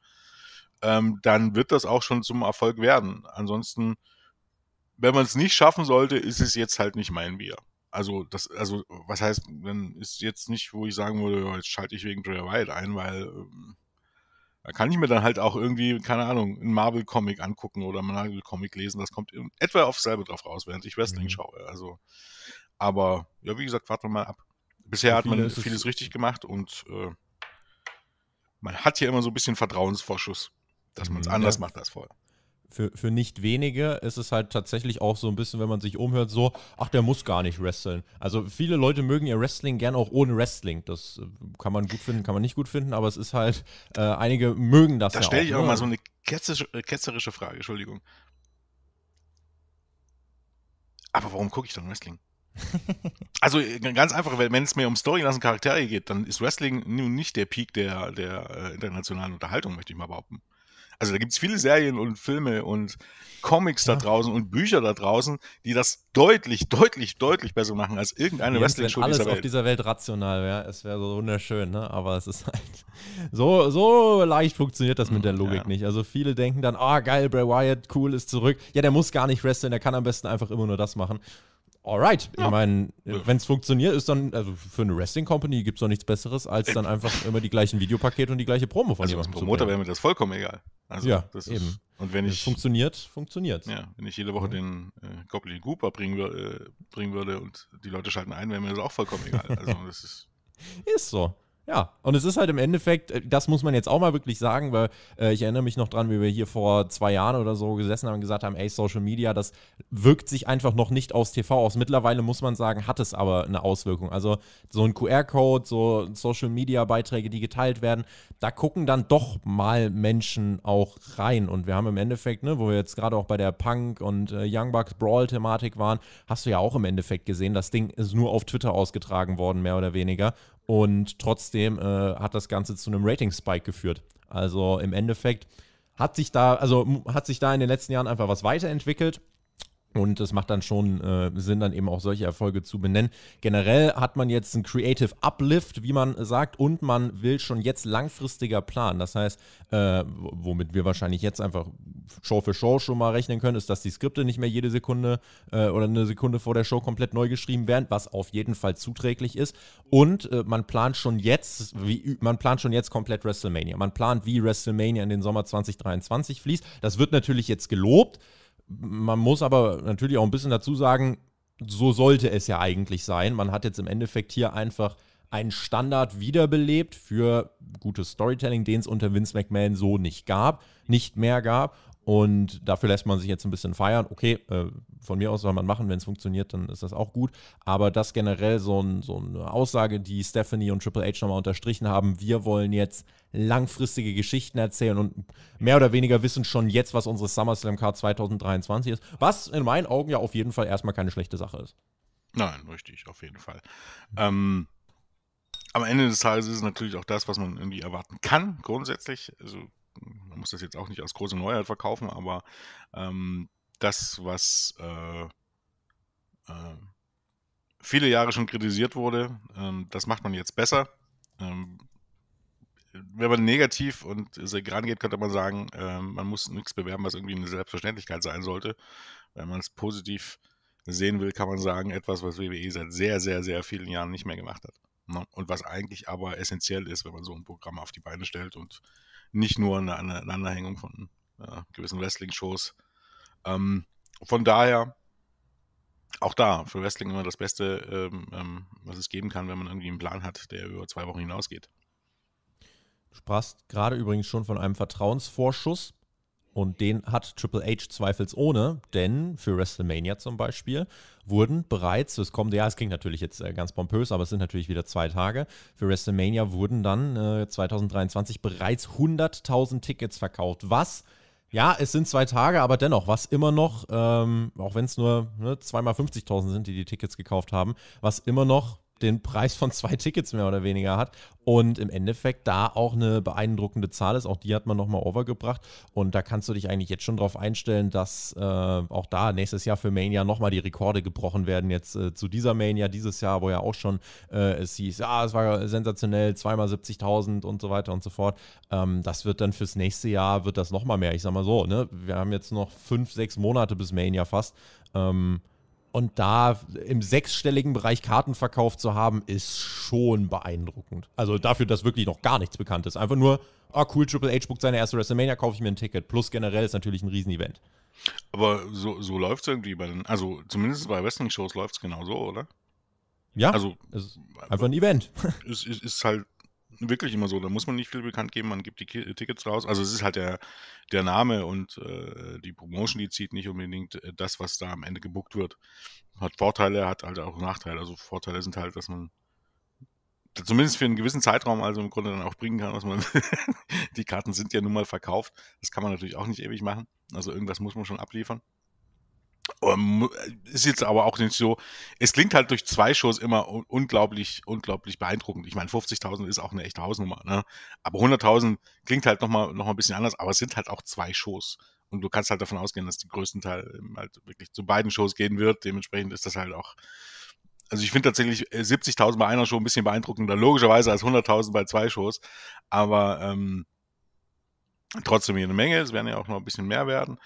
ähm, dann wird das auch schon zum Erfolg werden. Ansonsten wenn man es nicht schaffen sollte, ist es jetzt halt nicht mein Bier. Also, das, also, was heißt, dann ist jetzt nicht, wo ich sagen würde, jetzt schalte ich wegen Dre White ein, weil ähm, da kann ich mir dann halt auch irgendwie, keine Ahnung, einen Marvel-Comic angucken oder einen Marvel-Comic lesen. Das kommt etwa aufs selbe drauf raus, während ich Wrestling mhm. schaue. Also, aber ja, wie gesagt, warten wir mal ab. Bisher hat man vieles richtig äh, gemacht und äh, man hat hier immer so ein bisschen Vertrauensvorschuss, dass man es mhm, anders ja. macht als vorher für, für nicht wenige ist es halt tatsächlich auch so ein bisschen, wenn man sich umhört, so, ach, der muss gar nicht wresteln. Also viele Leute mögen ihr Wrestling gern auch ohne Wrestling. Das äh, kann man gut finden, kann man nicht gut finden, aber es ist halt, äh, einige mögen das da ja Da stelle ich auch ne? mal so eine ketzerische, äh, ketzerische Frage, Entschuldigung. Aber warum gucke ich dann Wrestling? also äh, ganz einfach, wenn es mir um Storylines und Charaktere geht, dann ist Wrestling nun nicht der Peak der, der internationalen Unterhaltung, möchte ich mal behaupten. Also da gibt es viele Serien und Filme und Comics ja. da draußen und Bücher da draußen, die das deutlich, deutlich, deutlich besser machen als irgendeine Wrestling-Show dieser Welt. auf dieser Welt rational wäre, es wäre so wunderschön, ne? aber es ist halt so, so leicht funktioniert das mit hm, der Logik ja. nicht. Also viele denken dann, ah oh, geil, Bray Wyatt, cool, ist zurück. Ja, der muss gar nicht wresteln, der kann am besten einfach immer nur das machen. Alright, ich meine, äh, wenn es funktioniert, ist dann, also für eine Wrestling-Company gibt es doch nichts Besseres, als äh, dann einfach immer die gleichen Videopakete und die gleiche Promo von also jemandem zu Promoter wäre mir das vollkommen egal. Also, ja, das eben. Ist, und wenn ich. funktioniert, funktioniert. Ja, wenn ich jede Woche mhm. den äh, Goblin Gooper bringen, äh, bringen, würde und die Leute schalten ein, wäre mir das auch vollkommen egal. Also, das ist. Ist so. Ja, und es ist halt im Endeffekt, äh, das muss man jetzt auch mal wirklich sagen, weil äh, ich erinnere mich noch dran, wie wir hier vor zwei Jahren oder so gesessen haben und gesagt haben, ey, Social Media, das wirkt sich einfach noch nicht aus TV aus. Mittlerweile muss man sagen, hat es aber eine Auswirkung. Also so ein QR-Code, so Social Media-Beiträge, die geteilt werden, da gucken dann doch mal Menschen auch rein. Und wir haben im Endeffekt, ne, wo wir jetzt gerade auch bei der Punk und äh, Young Bucks Brawl-Thematik waren, hast du ja auch im Endeffekt gesehen, das Ding ist nur auf Twitter ausgetragen worden, mehr oder weniger. Und trotzdem äh, hat das Ganze zu einem Rating-Spike geführt. Also im Endeffekt hat sich da, also hat sich da in den letzten Jahren einfach was weiterentwickelt und es macht dann schon äh, Sinn, dann eben auch solche Erfolge zu benennen. Generell hat man jetzt einen Creative Uplift, wie man sagt, und man will schon jetzt langfristiger planen. Das heißt, äh, womit wir wahrscheinlich jetzt einfach Show für Show schon mal rechnen können, ist, dass die Skripte nicht mehr jede Sekunde äh, oder eine Sekunde vor der Show komplett neu geschrieben werden, was auf jeden Fall zuträglich ist. Und äh, man plant schon jetzt, wie, man plant schon jetzt komplett WrestleMania. Man plant, wie WrestleMania in den Sommer 2023 fließt. Das wird natürlich jetzt gelobt. Man muss aber natürlich auch ein bisschen dazu sagen, so sollte es ja eigentlich sein. Man hat jetzt im Endeffekt hier einfach einen Standard wiederbelebt für gutes Storytelling, den es unter Vince McMahon so nicht gab, nicht mehr gab. Und dafür lässt man sich jetzt ein bisschen feiern. Okay, äh, von mir aus soll man machen, wenn es funktioniert, dann ist das auch gut. Aber das generell so, ein, so eine Aussage, die Stephanie und Triple H nochmal unterstrichen haben, wir wollen jetzt langfristige Geschichten erzählen und mehr oder weniger wissen schon jetzt, was unsere SummerSlam Card 2023 ist. Was in meinen Augen ja auf jeden Fall erstmal keine schlechte Sache ist. Nein, richtig, auf jeden Fall. Ähm, am Ende des Tages ist es natürlich auch das, was man irgendwie erwarten kann, grundsätzlich. Also man muss das jetzt auch nicht als große Neuheit verkaufen, aber ähm, das, was äh, äh, viele Jahre schon kritisiert wurde, ähm, das macht man jetzt besser. Ähm, wenn man negativ und sehr gerade geht, könnte man sagen, äh, man muss nichts bewerben, was irgendwie eine Selbstverständlichkeit sein sollte. Wenn man es positiv sehen will, kann man sagen, etwas, was WWE seit sehr, sehr, sehr vielen Jahren nicht mehr gemacht hat. Ne? Und was eigentlich aber essentiell ist, wenn man so ein Programm auf die Beine stellt und nicht nur eine, eine Aneinanderhängung von äh, gewissen Wrestling-Shows. Ähm, von daher, auch da, für Wrestling immer das Beste, ähm, ähm, was es geben kann, wenn man irgendwie einen Plan hat, der über zwei Wochen hinausgeht. Du sprachst gerade übrigens schon von einem Vertrauensvorschuss. Und den hat Triple H zweifelsohne, denn für WrestleMania zum Beispiel wurden bereits fürs kommende Jahr, es klingt natürlich jetzt äh, ganz pompös, aber es sind natürlich wieder zwei Tage, für WrestleMania wurden dann äh, 2023 bereits 100.000 Tickets verkauft, was ja, es sind zwei Tage, aber dennoch, was immer noch, ähm, auch wenn es nur ne, zweimal 50.000 sind, die die Tickets gekauft haben, was immer noch den Preis von zwei Tickets mehr oder weniger hat und im Endeffekt da auch eine beeindruckende Zahl ist. Auch die hat man nochmal overgebracht und da kannst du dich eigentlich jetzt schon drauf einstellen, dass äh, auch da nächstes Jahr für Mania nochmal die Rekorde gebrochen werden. Jetzt äh, zu dieser Mania dieses Jahr, wo ja auch schon äh, es hieß, ja, es war sensationell, zweimal 70.000 und so weiter und so fort. Ähm, das wird dann fürs nächste Jahr, wird das nochmal mehr. Ich sag mal so, ne? wir haben jetzt noch fünf, sechs Monate bis Mania fast. Ähm, und da im sechsstelligen Bereich Karten verkauft zu haben, ist schon beeindruckend. Also dafür, dass wirklich noch gar nichts bekannt ist. Einfach nur, oh cool, Triple H buckt seine erste WrestleMania, kaufe ich mir ein Ticket. Plus generell ist natürlich ein Riesenevent. Aber so, so läuft es irgendwie bei den, also zumindest bei Wrestling-Shows läuft es genau so, oder? Ja, also, einfach ein Event. Es ist, ist, ist halt wirklich immer so. Da muss man nicht viel bekannt geben, man gibt die K Tickets raus. Also es ist halt der, der Name und äh, die Promotion, die zieht nicht unbedingt äh, das, was da am Ende gebuckt wird. Hat Vorteile, hat halt auch Nachteile. Also Vorteile sind halt, dass man zumindest für einen gewissen Zeitraum also im Grunde dann auch bringen kann, was man Die Karten sind ja nun mal verkauft. Das kann man natürlich auch nicht ewig machen. Also irgendwas muss man schon abliefern. Ähm, ist jetzt aber auch nicht so. Es klingt halt durch zwei Shows immer unglaublich, unglaublich beeindruckend. Ich meine, 50.000 ist auch eine echte Hausnummer, ne? Aber 100.000 klingt halt nochmal, noch mal ein bisschen anders, aber es sind halt auch zwei Shows. Und du kannst halt davon ausgehen, dass die größten Teil ähm, halt wirklich zu beiden Shows gehen wird. Dementsprechend ist das halt auch, also ich finde tatsächlich 70.000 äh, bei einer Show ein bisschen beeindruckender, logischerweise als 100.000 bei zwei Shows. Aber ähm, trotzdem eine Menge, es werden ja auch noch ein bisschen mehr werden.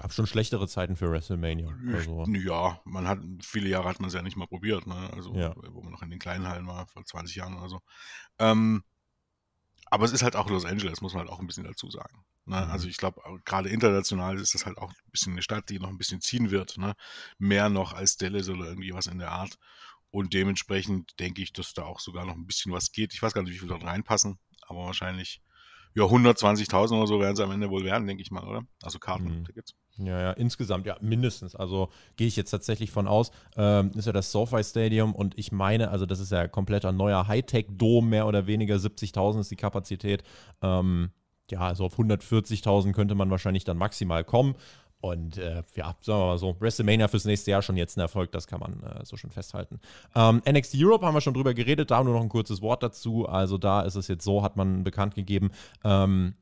Gab schon schlechtere Zeiten für WrestleMania. Also. Ja, man hat, viele Jahre hat man es ja nicht mal probiert, ne? Also, ja. wo man noch in den kleinen Hallen war, vor 20 Jahren oder so. Ähm, aber es ist halt auch Los Angeles, muss man halt auch ein bisschen dazu sagen. Ne? Mhm. Also ich glaube, gerade international ist das halt auch ein bisschen eine Stadt, die noch ein bisschen ziehen wird. Ne? Mehr noch als Dallas oder irgendwie was in der Art. Und dementsprechend denke ich, dass da auch sogar noch ein bisschen was geht. Ich weiß gar nicht, wie viel dort reinpassen, aber wahrscheinlich ja, 120.000 oder so werden es am Ende wohl werden, denke ich mal, oder? Also Kartentickets. Mhm. Ja, ja, insgesamt, ja, mindestens. Also gehe ich jetzt tatsächlich von aus. Ähm, ist ja das SoFi Stadium und ich meine, also das ist ja komplett ein neuer Hightech-Dom, mehr oder weniger. 70.000 ist die Kapazität. Ähm, ja, also auf 140.000 könnte man wahrscheinlich dann maximal kommen. Und äh, ja, sagen wir mal so, WrestleMania fürs nächste Jahr schon jetzt ein Erfolg, das kann man äh, so schon festhalten. Ähm, NXT Europe haben wir schon drüber geredet, da nur noch ein kurzes Wort dazu. Also da ist es jetzt so, hat man bekannt gegeben, ähm,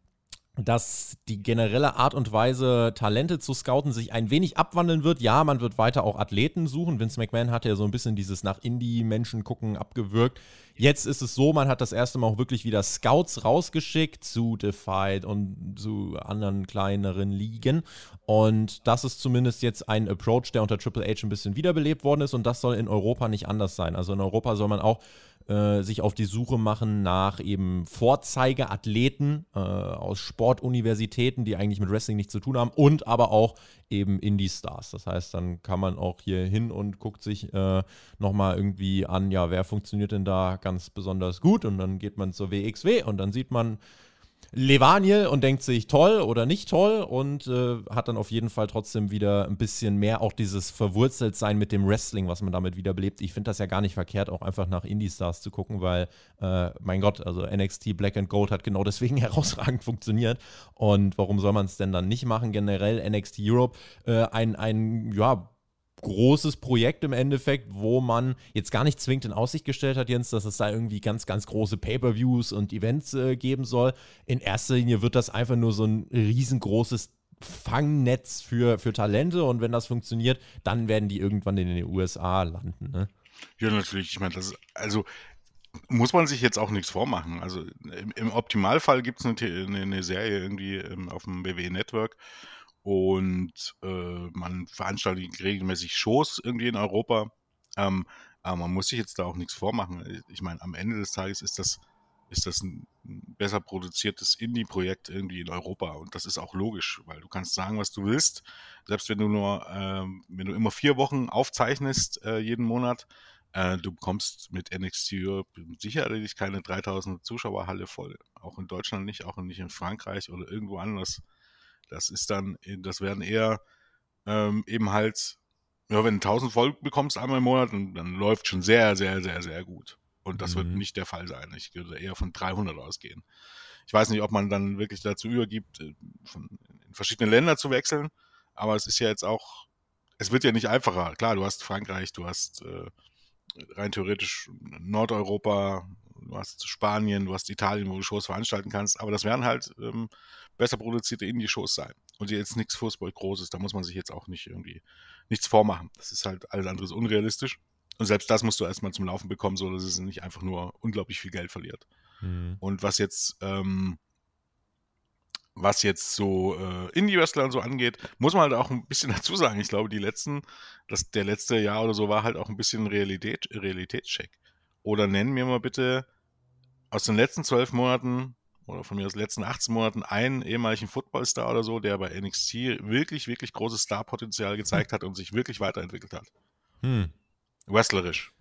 dass die generelle Art und Weise, Talente zu scouten, sich ein wenig abwandeln wird. Ja, man wird weiter auch Athleten suchen. Vince McMahon hat ja so ein bisschen dieses nach Indie-Menschen gucken abgewirkt. Jetzt ist es so, man hat das erste Mal auch wirklich wieder Scouts rausgeschickt zu Defied und zu anderen kleineren Ligen. Und das ist zumindest jetzt ein Approach, der unter Triple H ein bisschen wiederbelebt worden ist. Und das soll in Europa nicht anders sein. Also in Europa soll man auch äh, sich auf die Suche machen nach eben Vorzeigeathleten äh, aus Sportuniversitäten, die eigentlich mit Wrestling nichts zu tun haben und aber auch eben Indie-Stars. Das heißt, dann kann man auch hier hin und guckt sich äh, nochmal irgendwie an, ja, wer funktioniert denn da ganz besonders gut und dann geht man zur WXW und dann sieht man, Levanje und denkt sich toll oder nicht toll und äh, hat dann auf jeden Fall trotzdem wieder ein bisschen mehr auch dieses Verwurzeltsein mit dem Wrestling, was man damit wiederbelebt. Ich finde das ja gar nicht verkehrt, auch einfach nach Indie-Stars zu gucken, weil, äh, mein Gott, also NXT Black and Gold hat genau deswegen herausragend funktioniert. Und warum soll man es denn dann nicht machen? Generell NXT Europe, äh, ein, ein, ja, großes Projekt im Endeffekt, wo man jetzt gar nicht zwingend in Aussicht gestellt hat, Jens, dass es da irgendwie ganz, ganz große Pay-per-Views und Events äh, geben soll. In erster Linie wird das einfach nur so ein riesengroßes Fangnetz für, für Talente und wenn das funktioniert, dann werden die irgendwann in den USA landen. Ne? Ja, natürlich. Ich meine, das ist, also muss man sich jetzt auch nichts vormachen. Also im, im Optimalfall gibt es eine, eine, eine, Serie irgendwie ähm, auf dem BW Network und äh, man veranstaltet regelmäßig Shows irgendwie in Europa. Ähm, aber man muss sich jetzt da auch nichts vormachen. Äh, ich meine, am Ende des Tages ist das, ist das ein besser produziertes Indie-Projekt irgendwie in Europa. Und das ist auch logisch, weil du kannst sagen, was du willst. Selbst wenn du nur, äh, wenn du immer vier Wochen aufzeichnest, äh, jeden Monat, äh, du bekommst mit NXT Europe sicherlich keine 3000 Zuschauerhalle voll. Auch in Deutschland nicht, auch nicht in Frankreich oder irgendwo anders. Das ist dann, äh, das werden eher ähm, eben halt, ja, wenn du 1000 Folgen bekommst einmal im Monat, dann, dann läuft schon sehr, sehr, sehr, sehr gut. Und das mhm. wird nicht der Fall sein. Ich würde eher von 300 ausgehen. Ich weiß nicht, ob man dann wirklich dazu übergibt, äh, von, in verschiedene Länder zu wechseln, aber es ist ja jetzt auch, es wird ja nicht einfacher. Klar, du hast Frankreich, du hast äh, rein theoretisch Nordeuropa, du hast Spanien, du hast Italien, wo du Shows veranstalten kannst, aber das wären halt ähm, besser produzierte Indie-Shows sein. Und jetzt nichts Fußball Großes, da muss man sich jetzt auch nicht irgendwie nichts vormachen. Das ist halt alles andere unrealistisch. Und selbst das musst du erstmal zum Laufen bekommen, sodass es nicht einfach nur unglaublich viel Geld verliert. Mhm. Und was jetzt, ähm, was jetzt so äh, Indie-Wrestler und so angeht, muss man halt auch ein bisschen dazu sagen. Ich glaube, die letzten, das, der letzte Jahr oder so war halt auch ein bisschen Realität, Realitätscheck. Oder nennen mir mal bitte aus den letzten zwölf Monaten oder von mir aus letzten 18 Monaten einen ehemaligen Footballstar oder so, der bei NXT wirklich, wirklich großes Starpotenzial gezeigt hat und sich wirklich weiterentwickelt hat. Hm. Wrestlerisch.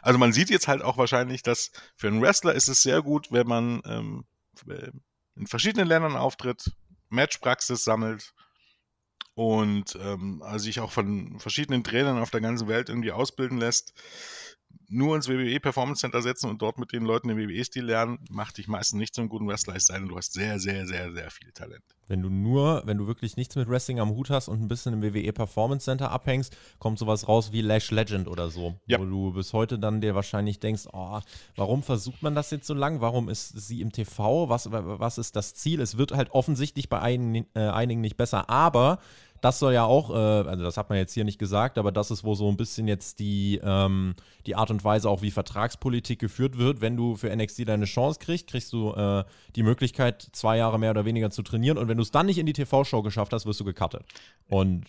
Also man sieht jetzt halt auch wahrscheinlich, dass für einen Wrestler ist es sehr gut, wenn man ähm, äh, in verschiedenen Ländern auftritt, Matchpraxis sammelt und ähm, also sich auch von verschiedenen Trainern auf der ganzen Welt irgendwie ausbilden lässt, nur ins WWE Performance Center setzen und dort mit den Leuten den WWE-Stil lernen, macht dich meistens nicht zum guten Wrestler, es sei denn, du hast sehr, sehr, sehr, sehr viel Talent. Wenn du nur, wenn du wirklich nichts mit Wrestling am Hut hast und ein bisschen im WWE Performance Center abhängst, kommt sowas raus wie Lash Legend oder so. Ja. Wo du bis heute dann dir wahrscheinlich denkst, oh, warum versucht man das jetzt so lang? Warum ist sie im TV? Was, was ist das Ziel? Es wird halt offensichtlich bei einigen, äh, einigen nicht besser, aber das soll ja auch, äh, also das hat man jetzt hier nicht gesagt, aber das ist wo so ein bisschen jetzt die, ähm, die Art und Weise auch, wie Vertragspolitik geführt wird. Wenn du für NXT deine Chance kriegst, kriegst du äh, die Möglichkeit, zwei Jahre mehr oder weniger zu trainieren und wenn du es dann nicht in die TV-Show geschafft hast, wirst du gecuttet. Und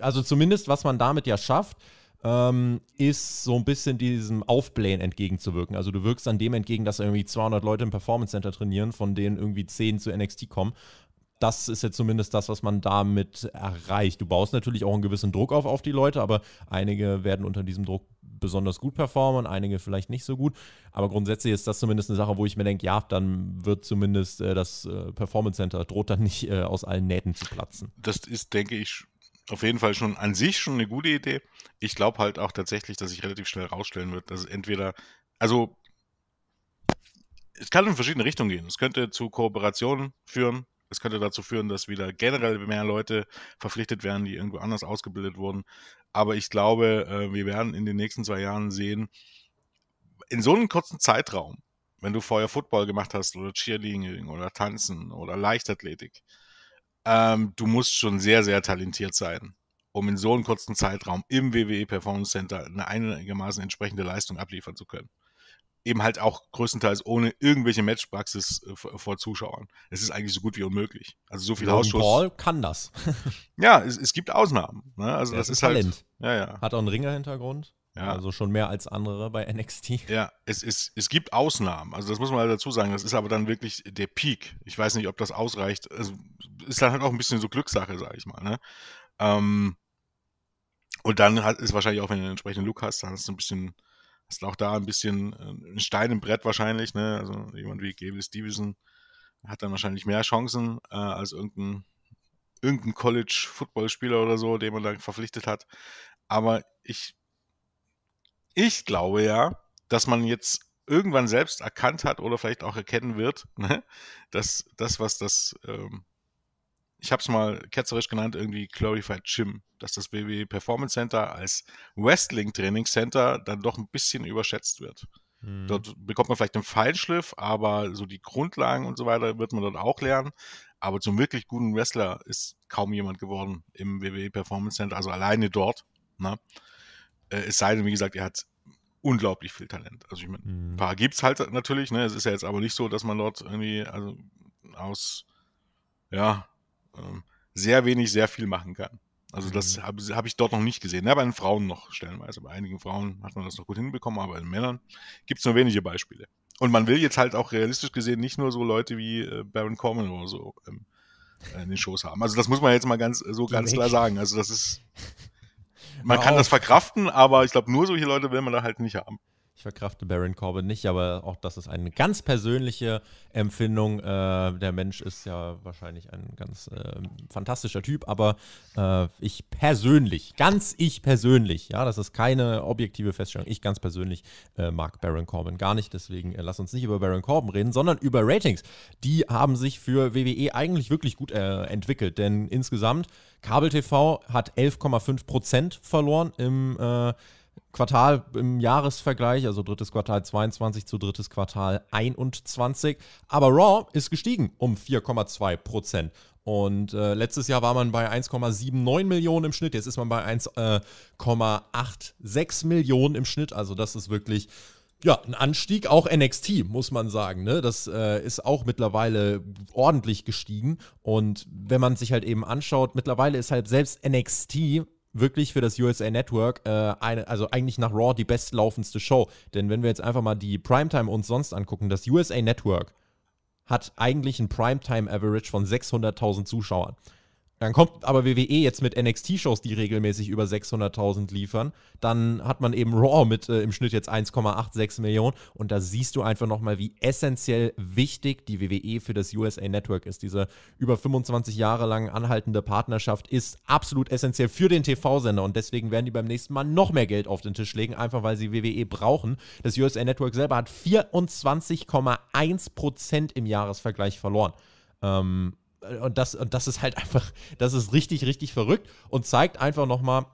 also zumindest, was man damit ja schafft, ähm, ist so ein bisschen diesem Aufblähen entgegenzuwirken. Also du wirkst an dem entgegen, dass irgendwie 200 Leute im Performance Center trainieren, von denen irgendwie 10 zu NXT kommen das ist jetzt zumindest das, was man damit erreicht. Du baust natürlich auch einen gewissen Druck auf, auf die Leute, aber einige werden unter diesem Druck besonders gut performen, einige vielleicht nicht so gut. Aber grundsätzlich ist das zumindest eine Sache, wo ich mir denke, ja, dann wird zumindest äh, das äh, Performance Center droht dann nicht äh, aus allen Nähten zu platzen. Das ist, denke ich, auf jeden Fall schon an sich schon eine gute Idee. Ich glaube halt auch tatsächlich, dass sich relativ schnell rausstellen wird, dass entweder, also es kann in verschiedene Richtungen gehen. Es könnte zu Kooperationen führen, das könnte dazu führen, dass wieder generell mehr Leute verpflichtet werden, die irgendwo anders ausgebildet wurden. Aber ich glaube, äh, wir werden in den nächsten zwei Jahren sehen, in so einem kurzen Zeitraum, wenn du vorher Football gemacht hast oder Cheerleading oder Tanzen oder Leichtathletik, ähm, du musst schon sehr, sehr talentiert sein, um in so einem kurzen Zeitraum im WWE Performance Center eine einigermaßen entsprechende Leistung abliefern zu können eben halt auch größtenteils ohne irgendwelche Matchpraxis äh, vor äh, Zuschauern. Es ist eigentlich so gut wie unmöglich. Also so viel Logan Ausschuss. Paul kann das. ja, es, es gibt Ausnahmen. Ne? Also Der das ist, halt Talent. halt. Ja, ja. Hat auch einen Ringer-Hintergrund. Ja. Also schon mehr als andere bei NXT. Ja, es, es, es gibt Ausnahmen. Also das muss man halt dazu sagen. Das ist aber dann wirklich der Peak. Ich weiß nicht, ob das ausreicht. Also ist dann halt auch ein bisschen so Glückssache, sage ich mal. Ne? Ähm, und dann hat, ist wahrscheinlich auch, wenn du einen entsprechenden Look hast, dann hast du ein bisschen Hast auch da ein bisschen äh, ein Stein im Brett wahrscheinlich. Ne? Also jemand wie Gable Stevenson hat dann wahrscheinlich mehr Chancen äh, als irgendein, irgendein College-Footballspieler oder so, den man dann verpflichtet hat. Aber ich, ich glaube ja, dass man jetzt irgendwann selbst erkannt hat oder vielleicht auch erkennen wird, ne? dass das, was das ähm, ich habe es mal ketzerisch genannt, irgendwie Glorified Gym, dass das WWE Performance Center als Wrestling Training Center dann doch ein bisschen überschätzt wird. Mhm. Dort bekommt man vielleicht einen Feinschliff, aber so die Grundlagen und so weiter wird man dort auch lernen. Aber zum wirklich guten Wrestler ist kaum jemand geworden im WWE Performance Center, also alleine dort. Ne? Äh, es sei denn, wie gesagt, er hat unglaublich viel Talent. Also ich meine, hm. ein paar gibt es halt natürlich. Ne? Es ist ja jetzt aber nicht so, dass man dort irgendwie also aus ja, ähm, sehr wenig, sehr viel machen kann. Also das mhm. habe hab ich dort noch nicht gesehen. Ja, bei den Frauen noch stellenweise. Bei einigen Frauen hat man das noch gut hinbekommen, aber bei den Männern gibt es nur wenige Beispiele. Und man will jetzt halt auch realistisch gesehen nicht nur so Leute wie äh, Baron Corman oder so ähm, äh, in den Shows haben. Also das muss man jetzt mal ganz äh, so ganz klar sagen. Also das ist, man kann das verkraften, aber ich glaube, nur solche Leute will man da halt nicht haben. Ich verkrafte Baron Corbin nicht, aber auch das ist eine ganz persönliche Empfindung. Äh, der Mensch ist ja wahrscheinlich ein ganz äh, fantastischer Typ, aber äh, ich persönlich, ganz ich persönlich, ja, das ist keine objektive Feststellung. Ich ganz persönlich äh, mag Baron Corbin gar nicht, deswegen äh, lass uns nicht über Baron Corbin reden, sondern über Ratings. Die haben sich für WWE eigentlich wirklich gut äh, entwickelt, denn insgesamt Kabel TV hat 11,5 verloren im Quartal im Jahresvergleich, also drittes Quartal 22 zu drittes Quartal 21. Aber Raw ist gestiegen um 4,2 Prozent. Und äh, letztes Jahr war man bei 1,79 Millionen im Schnitt, jetzt ist man bei 1,86 äh, Millionen im Schnitt. Also das ist wirklich ja, ein Anstieg, auch NXT, muss man sagen. Ne? Das äh, ist auch mittlerweile ordentlich gestiegen. Und wenn man sich halt eben anschaut, mittlerweile ist halt selbst NXT wirklich für das USA Network äh, eine, also eigentlich nach Raw die bestlaufendste Show. Denn wenn wir jetzt einfach mal die Primetime uns sonst angucken, das USA Network hat eigentlich ein Primetime-Average von 600.000 Zuschauern. Dann kommt aber WWE jetzt mit NXT-Shows, die regelmäßig über 600.000 liefern. Dann hat man eben Raw mit äh, im Schnitt jetzt 1,86 Millionen. Und da siehst du einfach nochmal, wie essentiell wichtig die WWE für das USA Network ist. Diese über 25 Jahre lang anhaltende Partnerschaft ist absolut essentiell für den TV-Sender. Und deswegen werden die beim nächsten Mal noch mehr Geld auf den Tisch legen, einfach weil sie WWE brauchen. Das USA Network selber hat 24,1 Prozent im Jahresvergleich verloren. Ähm, und das, und das ist halt einfach, das ist richtig, richtig verrückt und zeigt einfach nochmal,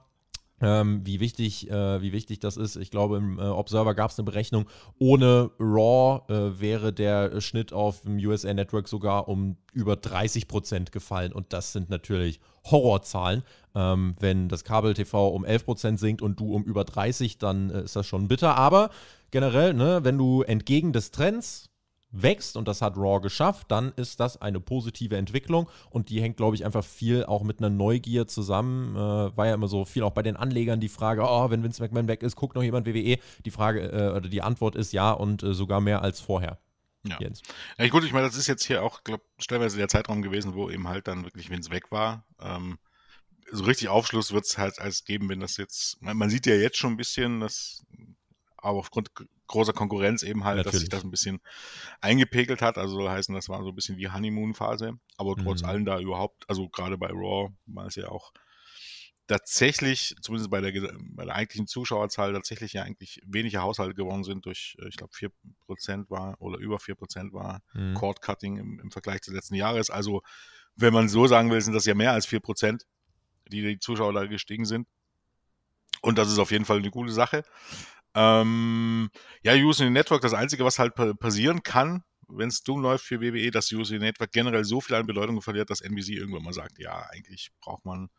ähm, wie, wichtig, äh, wie wichtig das ist. Ich glaube, im äh, Observer gab es eine Berechnung, ohne Raw äh, wäre der Schnitt auf dem USA Network sogar um über 30 Prozent gefallen. Und das sind natürlich Horrorzahlen. Ähm, wenn das Kabel-TV um 11 Prozent sinkt und du um über 30, dann äh, ist das schon bitter. Aber generell, ne, wenn du entgegen des Trends wächst und das hat Raw geschafft, dann ist das eine positive Entwicklung und die hängt, glaube ich, einfach viel auch mit einer Neugier zusammen. Äh, war ja immer so viel auch bei den Anlegern die Frage, oh, wenn Vince McMahon weg ist, guckt noch jemand WWE? Die Frage äh, oder die Antwort ist ja und äh, sogar mehr als vorher. Ja. Jens. ja. Gut, ich meine, das ist jetzt hier auch, glaube stellweise der Zeitraum gewesen, wo eben halt dann wirklich Vince weg war. Ähm, so richtig Aufschluss wird es halt als geben, wenn das jetzt, man, man sieht ja jetzt schon ein bisschen, dass aber aufgrund großer Konkurrenz eben halt, Natürlich. dass sich das ein bisschen eingepegelt hat. Also soll heißen, das war so ein bisschen die Honeymoon-Phase. Aber trotz mhm. allem da überhaupt, also gerade bei Raw war es ja auch tatsächlich, zumindest bei der, bei der eigentlichen Zuschauerzahl, tatsächlich ja eigentlich weniger Haushalte geworden sind durch, äh, ich glaube, 4% war oder über 4% war mhm. Cord-Cutting im, im Vergleich des letzten Jahres. Also wenn man so sagen will, sind das ja mehr als 4%, die die Zuschauer da gestiegen sind. Und das ist auf jeden Fall eine gute Sache. Ähm, ja, Using the Network, das Einzige, was halt passieren kann, wenn es dumm läuft für WWE, dass Using the Network generell so viel an Bedeutung verliert, dass NBC irgendwann mal sagt, ja, eigentlich braucht man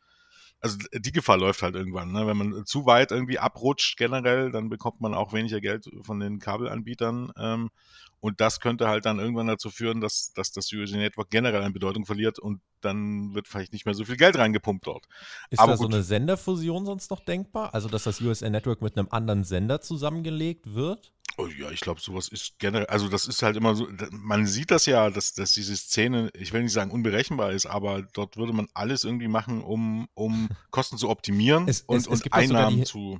also die Gefahr läuft halt irgendwann. Ne? Wenn man äh, zu weit irgendwie abrutscht generell, dann bekommt man auch weniger Geld von den Kabelanbietern. Ähm, und das könnte halt dann irgendwann dazu führen, dass, dass das usa Network generell an Bedeutung verliert und dann wird vielleicht nicht mehr so viel Geld reingepumpt dort. Ist Aber da gut. so eine Senderfusion sonst noch denkbar? Also, dass das USA Network mit einem anderen Sender zusammengelegt wird? Oh ja, ich glaube, sowas ist generell, also das ist halt immer so, man sieht das ja, dass, dass diese Szene, ich will nicht sagen unberechenbar ist, aber dort würde man alles irgendwie machen, um, um Kosten zu optimieren es, und, es, und es Einnahmen die, zu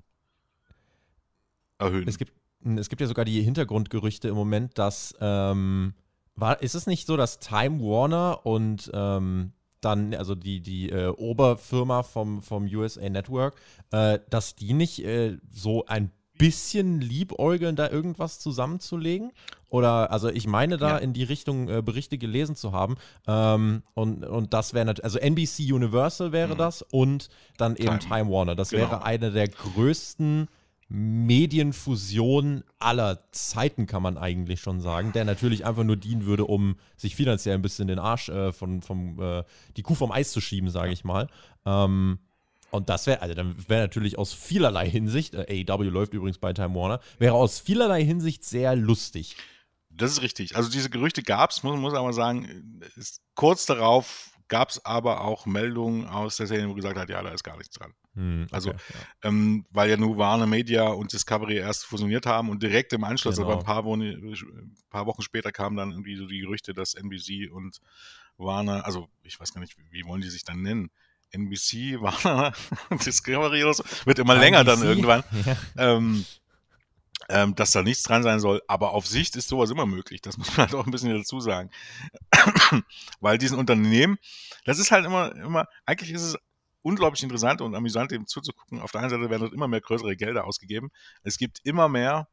erhöhen. Es gibt, hm, es gibt ja sogar die Hintergrundgerüchte im Moment, dass, ähm, war, ist es nicht so, dass Time Warner und ähm, dann, also die, die äh, Oberfirma vom, vom USA Network, äh, dass die nicht äh, so ein bisschen liebäugeln, da irgendwas zusammenzulegen? Oder, also ich meine da ja. in die Richtung äh, Berichte gelesen zu haben. Ähm, und, und das wäre natürlich, also NBC Universal wäre mhm. das und dann eben Time, Time Warner. Das genau. wäre eine der größten Medienfusionen aller Zeiten, kann man eigentlich schon sagen, der natürlich einfach nur dienen würde, um sich finanziell ein bisschen den Arsch äh, von, vom, äh, die Kuh vom Eis zu schieben, sage ich mal. Ähm, und das wäre, also dann wäre natürlich aus vielerlei Hinsicht, äh, AEW läuft übrigens bei Time Warner, wäre aus vielerlei Hinsicht sehr lustig. Das ist richtig. Also diese Gerüchte gab es, muss, muss aber sagen, ist, kurz darauf gab es aber auch Meldungen aus der Serie, wo gesagt hat, ja, da ist gar nichts dran. Hm, okay, also, ja. Ähm, weil ja nur Warner Media und Discovery erst fusioniert haben und direkt im Anschluss, genau. aber ein paar, Wochen, ein paar Wochen später kamen dann irgendwie so die Gerüchte, dass NBC und Warner, also ich weiß gar nicht, wie wollen die sich dann nennen? NBC, Warner, Discovery oder so, wird immer NBC. länger dann irgendwann, ja. ähm, ähm, dass da nichts dran sein soll. Aber auf Sicht ist sowas immer möglich. Das muss man halt auch ein bisschen dazu sagen. Weil diesen Unternehmen, das ist halt immer, immer, eigentlich ist es unglaublich interessant und amüsant, eben zuzugucken. Auf der einen Seite werden dort immer mehr größere Gelder ausgegeben. Es gibt immer mehr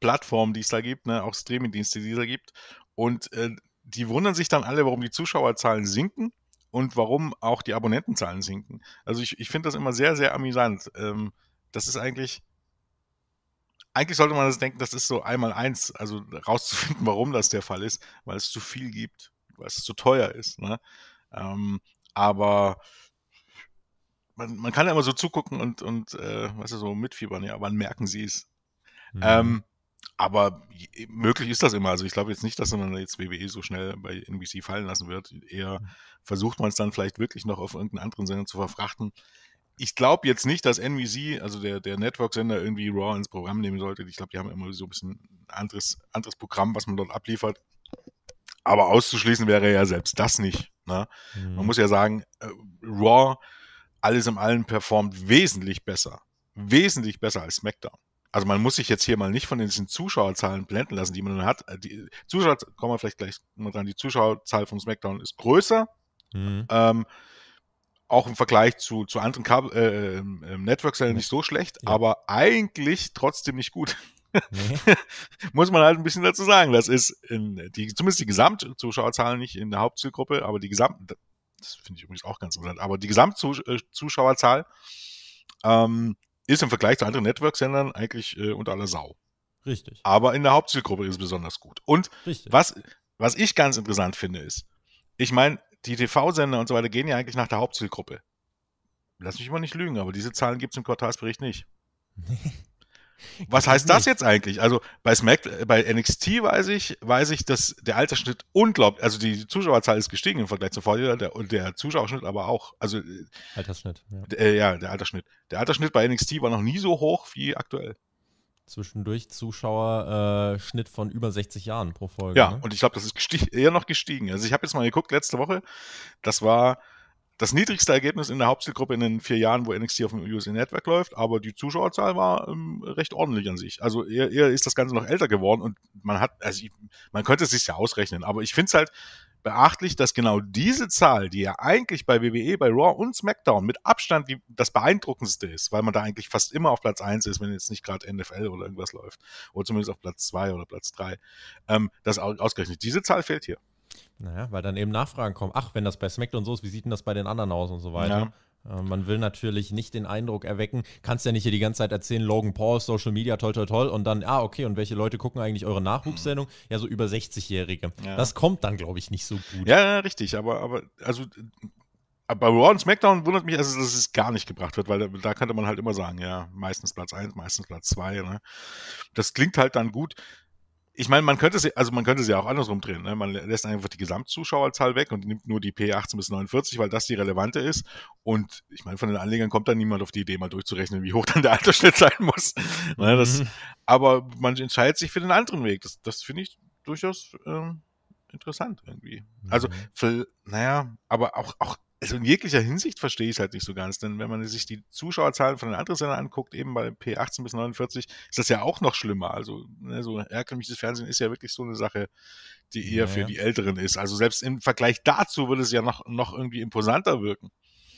Plattformen, die es da gibt, ne? auch Streamingdienste, die es da gibt. Und äh, die wundern sich dann alle, warum die Zuschauerzahlen sinken und warum auch die Abonnentenzahlen sinken. Also ich, ich finde das immer sehr, sehr amüsant. Ähm, das ist eigentlich, eigentlich sollte man das denken, das ist so einmal eins, also rauszufinden, warum das der Fall ist, weil es zu viel gibt, weil es zu teuer ist. Ne? Ähm, aber man, man, kann ja immer so zugucken und, und äh, was ist so mitfiebern, ja, wann merken sie es? Mhm. Ähm, aber möglich ist das immer. Also ich glaube jetzt nicht, dass man jetzt WWE so schnell bei NBC fallen lassen wird. Eher mhm. versucht man es dann vielleicht wirklich noch auf irgendeinen anderen Sender zu verfrachten. Ich glaube jetzt nicht, dass NBC, also der, der Network-Sender, irgendwie Raw ins Programm nehmen sollte. Ich glaube, die haben immer so ein bisschen anderes, anderes Programm, was man dort abliefert. Aber auszuschließen wäre ja selbst das nicht. Ne? Mhm. Man muss ja sagen, äh, Raw alles im Allen performt wesentlich besser. Wesentlich besser als SmackDown. Also man muss sich jetzt hier mal nicht von diesen Zuschauerzahlen blenden lassen, die man nun hat. Die Zuschauer, kommen wir vielleicht gleich mal dran, die Zuschauerzahl von SmackDown ist größer. Mhm. Ähm, auch im Vergleich zu, zu anderen Kabel, äh, ähm, ähm, Network-Sendern mhm. nicht so schlecht, ja. aber eigentlich trotzdem nicht gut. Nee. muss man halt ein bisschen dazu sagen. Das ist in die, zumindest die Gesamtzuschauerzahlen nicht in der Hauptzielgruppe, aber die Gesamt, das finde ich übrigens auch ganz interessant, aber die Gesamtzuschauerzahl äh, ähm, ist im Vergleich zu anderen Network-Sendern eigentlich äh, unter aller Sau. Richtig. Aber in der Hauptzielgruppe ist es besonders gut. Und was, was ich ganz interessant finde, ist, ich meine, die TV-Sender und so weiter gehen ja eigentlich nach der Hauptzielgruppe. Lass mich mal nicht lügen, aber diese Zahlen gibt es im Quartalsbericht nicht. Was heißt das jetzt eigentlich? Also bei Smack, äh, bei NXT weiß ich, weiß ich, dass der Altersschnitt unglaublich, also die Zuschauerzahl ist gestiegen im Vergleich zum Vorjahr der, und der Zuschauerschnitt aber auch. Also äh, Altersschnitt. Ja. Äh, ja, der Altersschnitt. Der Altersschnitt bei NXT war noch nie so hoch wie aktuell. Zwischendurch Zuschauerschnitt von über 60 Jahren pro Folge. Ja, ne? und ich glaube, das ist eher noch gestiegen. Also ich habe jetzt mal geguckt letzte Woche, das war das niedrigste Ergebnis in der Hauptzielgruppe in den vier Jahren, wo NXT auf dem USA Network läuft, aber die Zuschauerzahl war ähm, recht ordentlich an sich. Also eher, eher, ist das Ganze noch älter geworden und man hat, also ich, man könnte es sich ja ausrechnen, aber ich finde es halt beachtlich, dass genau diese Zahl, die ja eigentlich bei WWE, bei Raw und SmackDown mit Abstand die, das beeindruckendste ist, weil man da eigentlich fast immer auf Platz 1 ist, wenn jetzt nicht gerade NFL oder irgendwas läuft, oder zumindest auf Platz 2 oder Platz 3, ähm, das ausgerechnet, diese Zahl fehlt hier. Naja, weil dann eben Nachfragen kommen. Ach, wenn das bei SmackDown so ist, wie sieht denn das bei den anderen aus und so weiter? Ja. Äh, man will natürlich nicht den Eindruck erwecken, kannst ja nicht hier die ganze Zeit erzählen, Logan Paul, Social Media, toll, toll, toll, und dann, ah, okay, und welche Leute gucken eigentlich eure Nachwuchssendung? Ja, so über 60-Jährige. Ja. Das kommt dann, glaube ich, nicht so gut. Ja, ja, richtig, aber, aber, also, äh, bei Raw und SmackDown wundert mich, also, dass es gar nicht gebracht wird, weil da, da könnte man halt immer sagen, ja, meistens Platz 1, meistens Platz 2. Ne? Das klingt halt dann gut ich meine, man könnte sie, also man könnte sie ja auch andersrum drehen. Ne? Man lässt einfach die Gesamtzuschauerzahl weg und nimmt nur die P18 bis 49, weil das die relevante ist. Und ich meine, von den Anlegern kommt dann niemand auf die Idee, mal durchzurechnen, wie hoch dann der Altersschnitt sein muss. ne, das, mhm. Aber man entscheidet sich für den anderen Weg. Das, das finde ich durchaus ähm, interessant irgendwie. Also, mhm. für, naja, aber auch, auch also in jeglicher Hinsicht verstehe ich es halt nicht so ganz, denn wenn man sich die Zuschauerzahlen von den anderen Sendern anguckt, eben bei P18 bis 49, ist das ja auch noch schlimmer. Also ne, so herkömmliches Fernsehen ist ja wirklich so eine Sache, die eher ja, für ja. die Älteren ist. Also selbst im Vergleich dazu würde es ja noch, noch irgendwie imposanter wirken.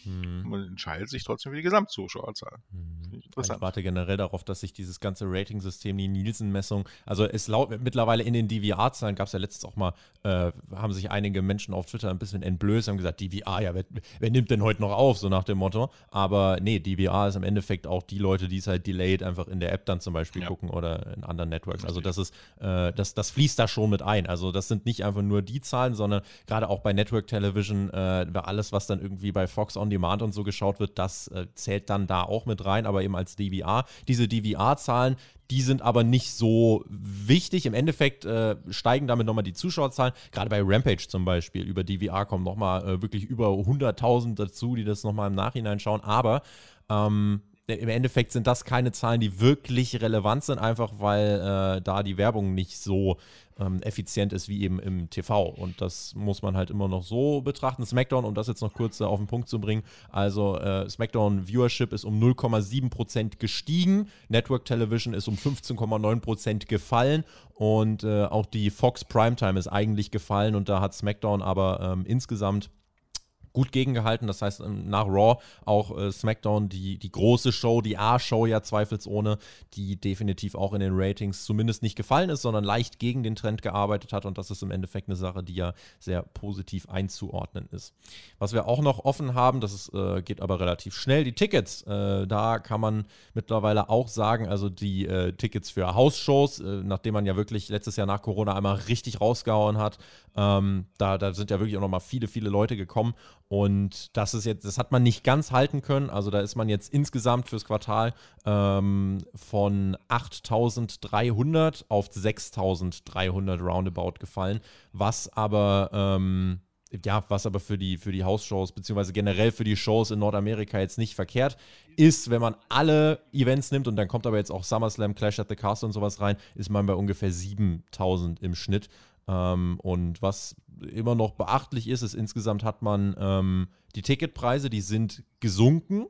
Hm. Man entscheidet sich trotzdem für die Gesamtzuschauerzahl. Hm. Ich warte generell darauf, dass sich dieses ganze Rating-System, die Nielsen-Messung, also es laut mittlerweile in den DVR-Zahlen gab es ja letztens auch mal, äh, haben sich einige Menschen auf Twitter ein bisschen entblößt, haben gesagt, DVR, ja, wer, wer, nimmt denn heute noch auf, so nach dem Motto. Aber nee, DVR ist im Endeffekt auch die Leute, die es halt delayed einfach in der App dann zum Beispiel ja. gucken oder in anderen Networks. Also das ist, äh, das, das fließt da schon mit ein. Also das sind nicht einfach nur die Zahlen, sondern gerade auch bei Network Television, äh, alles, was dann irgendwie bei Fox On Demand Demand und so geschaut wird, das äh, zählt dann da auch mit rein, aber eben als DVR. Diese DVR-Zahlen, die sind aber nicht so wichtig. Im Endeffekt äh, steigen damit nochmal die Zuschauerzahlen. Gerade bei Rampage zum Beispiel über DVR kommen nochmal äh, wirklich über 100.000 dazu, die das nochmal im Nachhinein schauen. Aber ähm, äh, im Endeffekt sind das keine Zahlen, die wirklich relevant sind, einfach weil äh, da die Werbung nicht so ähm, effizient ist wie eben im TV. Und das muss man halt immer noch so betrachten. SmackDown, um das jetzt noch kurz äh, auf den Punkt zu bringen, also äh, SmackDown Viewership ist um 0,7% gestiegen, Network Television ist um 15,9% gefallen und äh, auch die Fox Primetime ist eigentlich gefallen und da hat SmackDown aber ähm, insgesamt gut gegengehalten. Das heißt, ähm, nach Raw auch äh, SmackDown, die, die große Show, die A-Show ja zweifelsohne, die definitiv auch in den Ratings zumindest nicht gefallen ist, sondern leicht gegen den Trend gearbeitet hat. Und das ist im Endeffekt eine Sache, die ja sehr positiv einzuordnen ist. Was wir auch noch offen haben, das ist, äh, geht aber relativ schnell, die Tickets. Äh, da kann man mittlerweile auch sagen, also die äh, Tickets für Hausshows, äh, nachdem man ja wirklich letztes Jahr nach Corona einmal richtig rausgehauen hat, ähm, da, da sind ja wirklich auch nochmal viele, viele Leute gekommen und das ist jetzt, das hat man nicht ganz halten können. Also da ist man jetzt insgesamt fürs Quartal ähm, von 8.300 auf 6.300 roundabout gefallen, was aber ähm, ja, was aber für die, für die House-Shows, beziehungsweise generell für die Shows in Nordamerika jetzt nicht verkehrt ist, wenn man alle Events nimmt und dann kommt aber jetzt auch SummerSlam, Clash at the Castle und sowas rein, ist man bei ungefähr 7000 im Schnitt. Ähm, und was immer noch beachtlich ist, ist insgesamt hat man ähm, die Ticketpreise, die sind gesunken,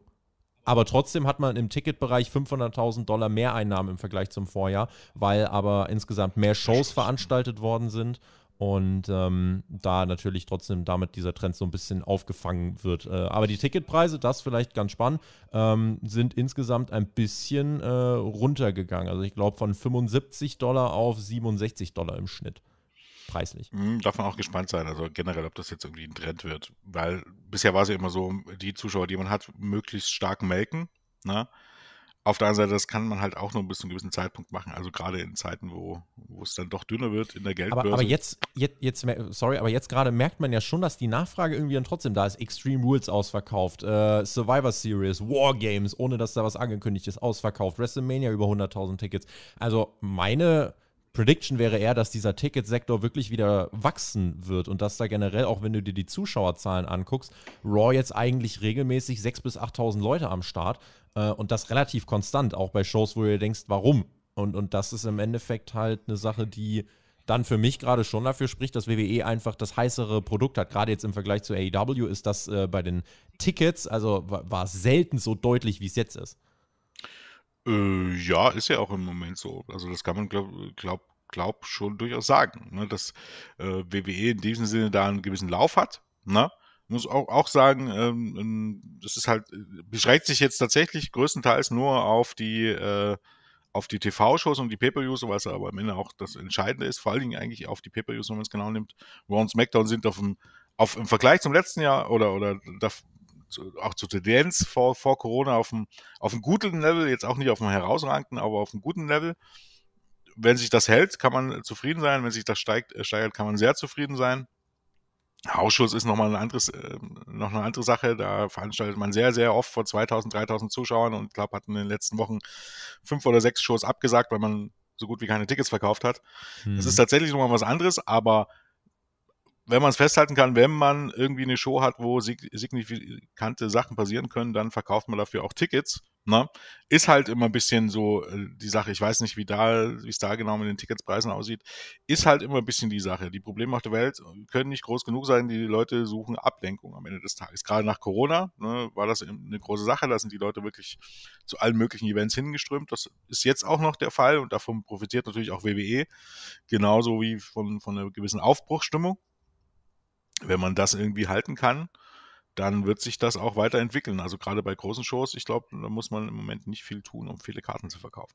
aber trotzdem hat man im Ticketbereich 500.000 Dollar mehr Einnahmen im Vergleich zum Vorjahr, weil aber insgesamt mehr Shows veranstaltet worden sind und ähm, da natürlich trotzdem damit dieser Trend so ein bisschen aufgefangen wird. Äh, aber die Ticketpreise, das vielleicht ganz spannend, ähm, sind insgesamt ein bisschen äh, runtergegangen. Also ich glaube von 75 Dollar auf 67 Dollar im Schnitt preislich. Mhm, darf man auch gespannt sein, also generell, ob das jetzt irgendwie ein Trend wird, weil bisher war es ja immer so, die Zuschauer, die man hat, möglichst stark melken. Ne? Auf der anderen Seite, das kann man halt auch nur bis zu einem gewissen Zeitpunkt machen. Also gerade in Zeiten, wo, wo es dann doch dünner wird in der Geldbörse. Aber, aber jetzt, jetzt, jetzt, sorry, aber jetzt gerade merkt man ja schon, dass die Nachfrage irgendwie dann trotzdem da ist. Extreme Rules ausverkauft, äh, Survivor Series, War Games, ohne dass da was angekündigt ist, ausverkauft, WrestleMania über 100.000 Tickets. Also meine Prediction wäre eher, dass dieser Ticketsektor wirklich wieder wachsen wird und dass da generell, auch wenn du dir die Zuschauerzahlen anguckst, Raw jetzt eigentlich regelmäßig 6.000 bis 8.000 Leute am Start äh, und das relativ konstant, auch bei Shows, wo du dir denkst, warum? Und, und das ist im Endeffekt halt eine Sache, die dann für mich gerade schon dafür spricht, dass WWE einfach das heißere Produkt hat. Gerade jetzt im Vergleich zu AEW ist das äh, bei den Tickets, also war, war selten so deutlich, wie es jetzt ist. Äh, ja, ist ja auch im Moment so. Also das kann man, glaube glaub, glaub schon durchaus sagen, ne? dass äh, WWE in diesem Sinne da einen gewissen Lauf hat. Ne? Muss auch, auch sagen, ähm, ähm das ist halt, äh, beschränkt sich jetzt tatsächlich größtenteils nur auf die äh, die TV-Shows und die Pay-Per-Views, was aber am Ende auch das Entscheidende ist, vor allen Dingen eigentlich auf die Pay-Per-Views, wenn man es genau nimmt. Raw und SmackDown sind auf dem, auf, im Vergleich zum letzten Jahr oder, oder auch zur Tendenz vor, vor Corona auf einem, auf guten Level, jetzt auch nicht auf einem herausragenden, aber auf einem guten Level. Wenn sich das hält, kann man zufrieden sein. Wenn sich das steigt, äh, steigert, kann man sehr zufrieden sein. Hausschuss ist nochmal ein anderes, ähm, noch eine andere Sache. Da veranstaltet man sehr, sehr oft vor 2000, 3000 Zuschauern und ich glaube, hat in den letzten Wochen fünf oder sechs Shows abgesagt, weil man so gut wie keine Tickets verkauft hat. Hm. Das ist tatsächlich nochmal was anderes, aber wenn man es festhalten kann, wenn man irgendwie eine Show hat, wo signifikante Sachen passieren können, dann verkauft man dafür auch Tickets. Ne? Ist halt immer ein bisschen so äh, die Sache, ich weiß nicht, wie da, wie es da genau mit den Ticketspreisen aussieht, ist halt immer ein bisschen die Sache. Die Probleme auf der Welt können nicht groß genug sein, die Leute suchen Ablenkung am Ende des Tages. Gerade nach Corona ne, war das eine große Sache, da sind die Leute wirklich zu allen möglichen Events hingeströmt. Das ist jetzt auch noch der Fall und davon profitiert natürlich auch WWE, genauso wie von, von einer gewissen Aufbruchsstimmung wenn man das irgendwie halten kann, dann wird sich das auch weiterentwickeln. Also gerade bei großen Shows, ich glaube, da muss man im Moment nicht viel tun, um viele Karten zu verkaufen.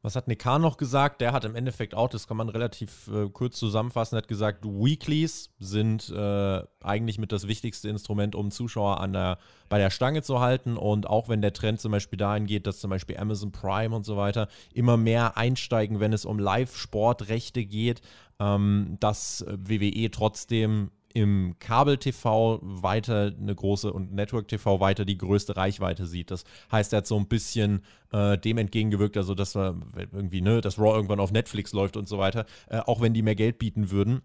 Was hat Nekar noch gesagt? Der hat im Endeffekt auch, das kann man relativ äh, kurz zusammenfassen, hat gesagt, Weeklies sind äh, eigentlich mit das wichtigste Instrument, um Zuschauer an der, bei der Stange zu halten. Und auch wenn der Trend zum Beispiel dahin geht, dass zum Beispiel Amazon Prime und so weiter immer mehr einsteigen, wenn es um Live-Sportrechte geht, ähm, dass äh, WWE trotzdem im Kabel-TV weiter eine große und Network-TV weiter die größte Reichweite sieht. Das heißt, er hat so ein bisschen äh, dem entgegengewirkt, also dass wir irgendwie, ne, dass Raw irgendwann auf Netflix läuft und so weiter, äh, auch wenn die mehr Geld bieten würden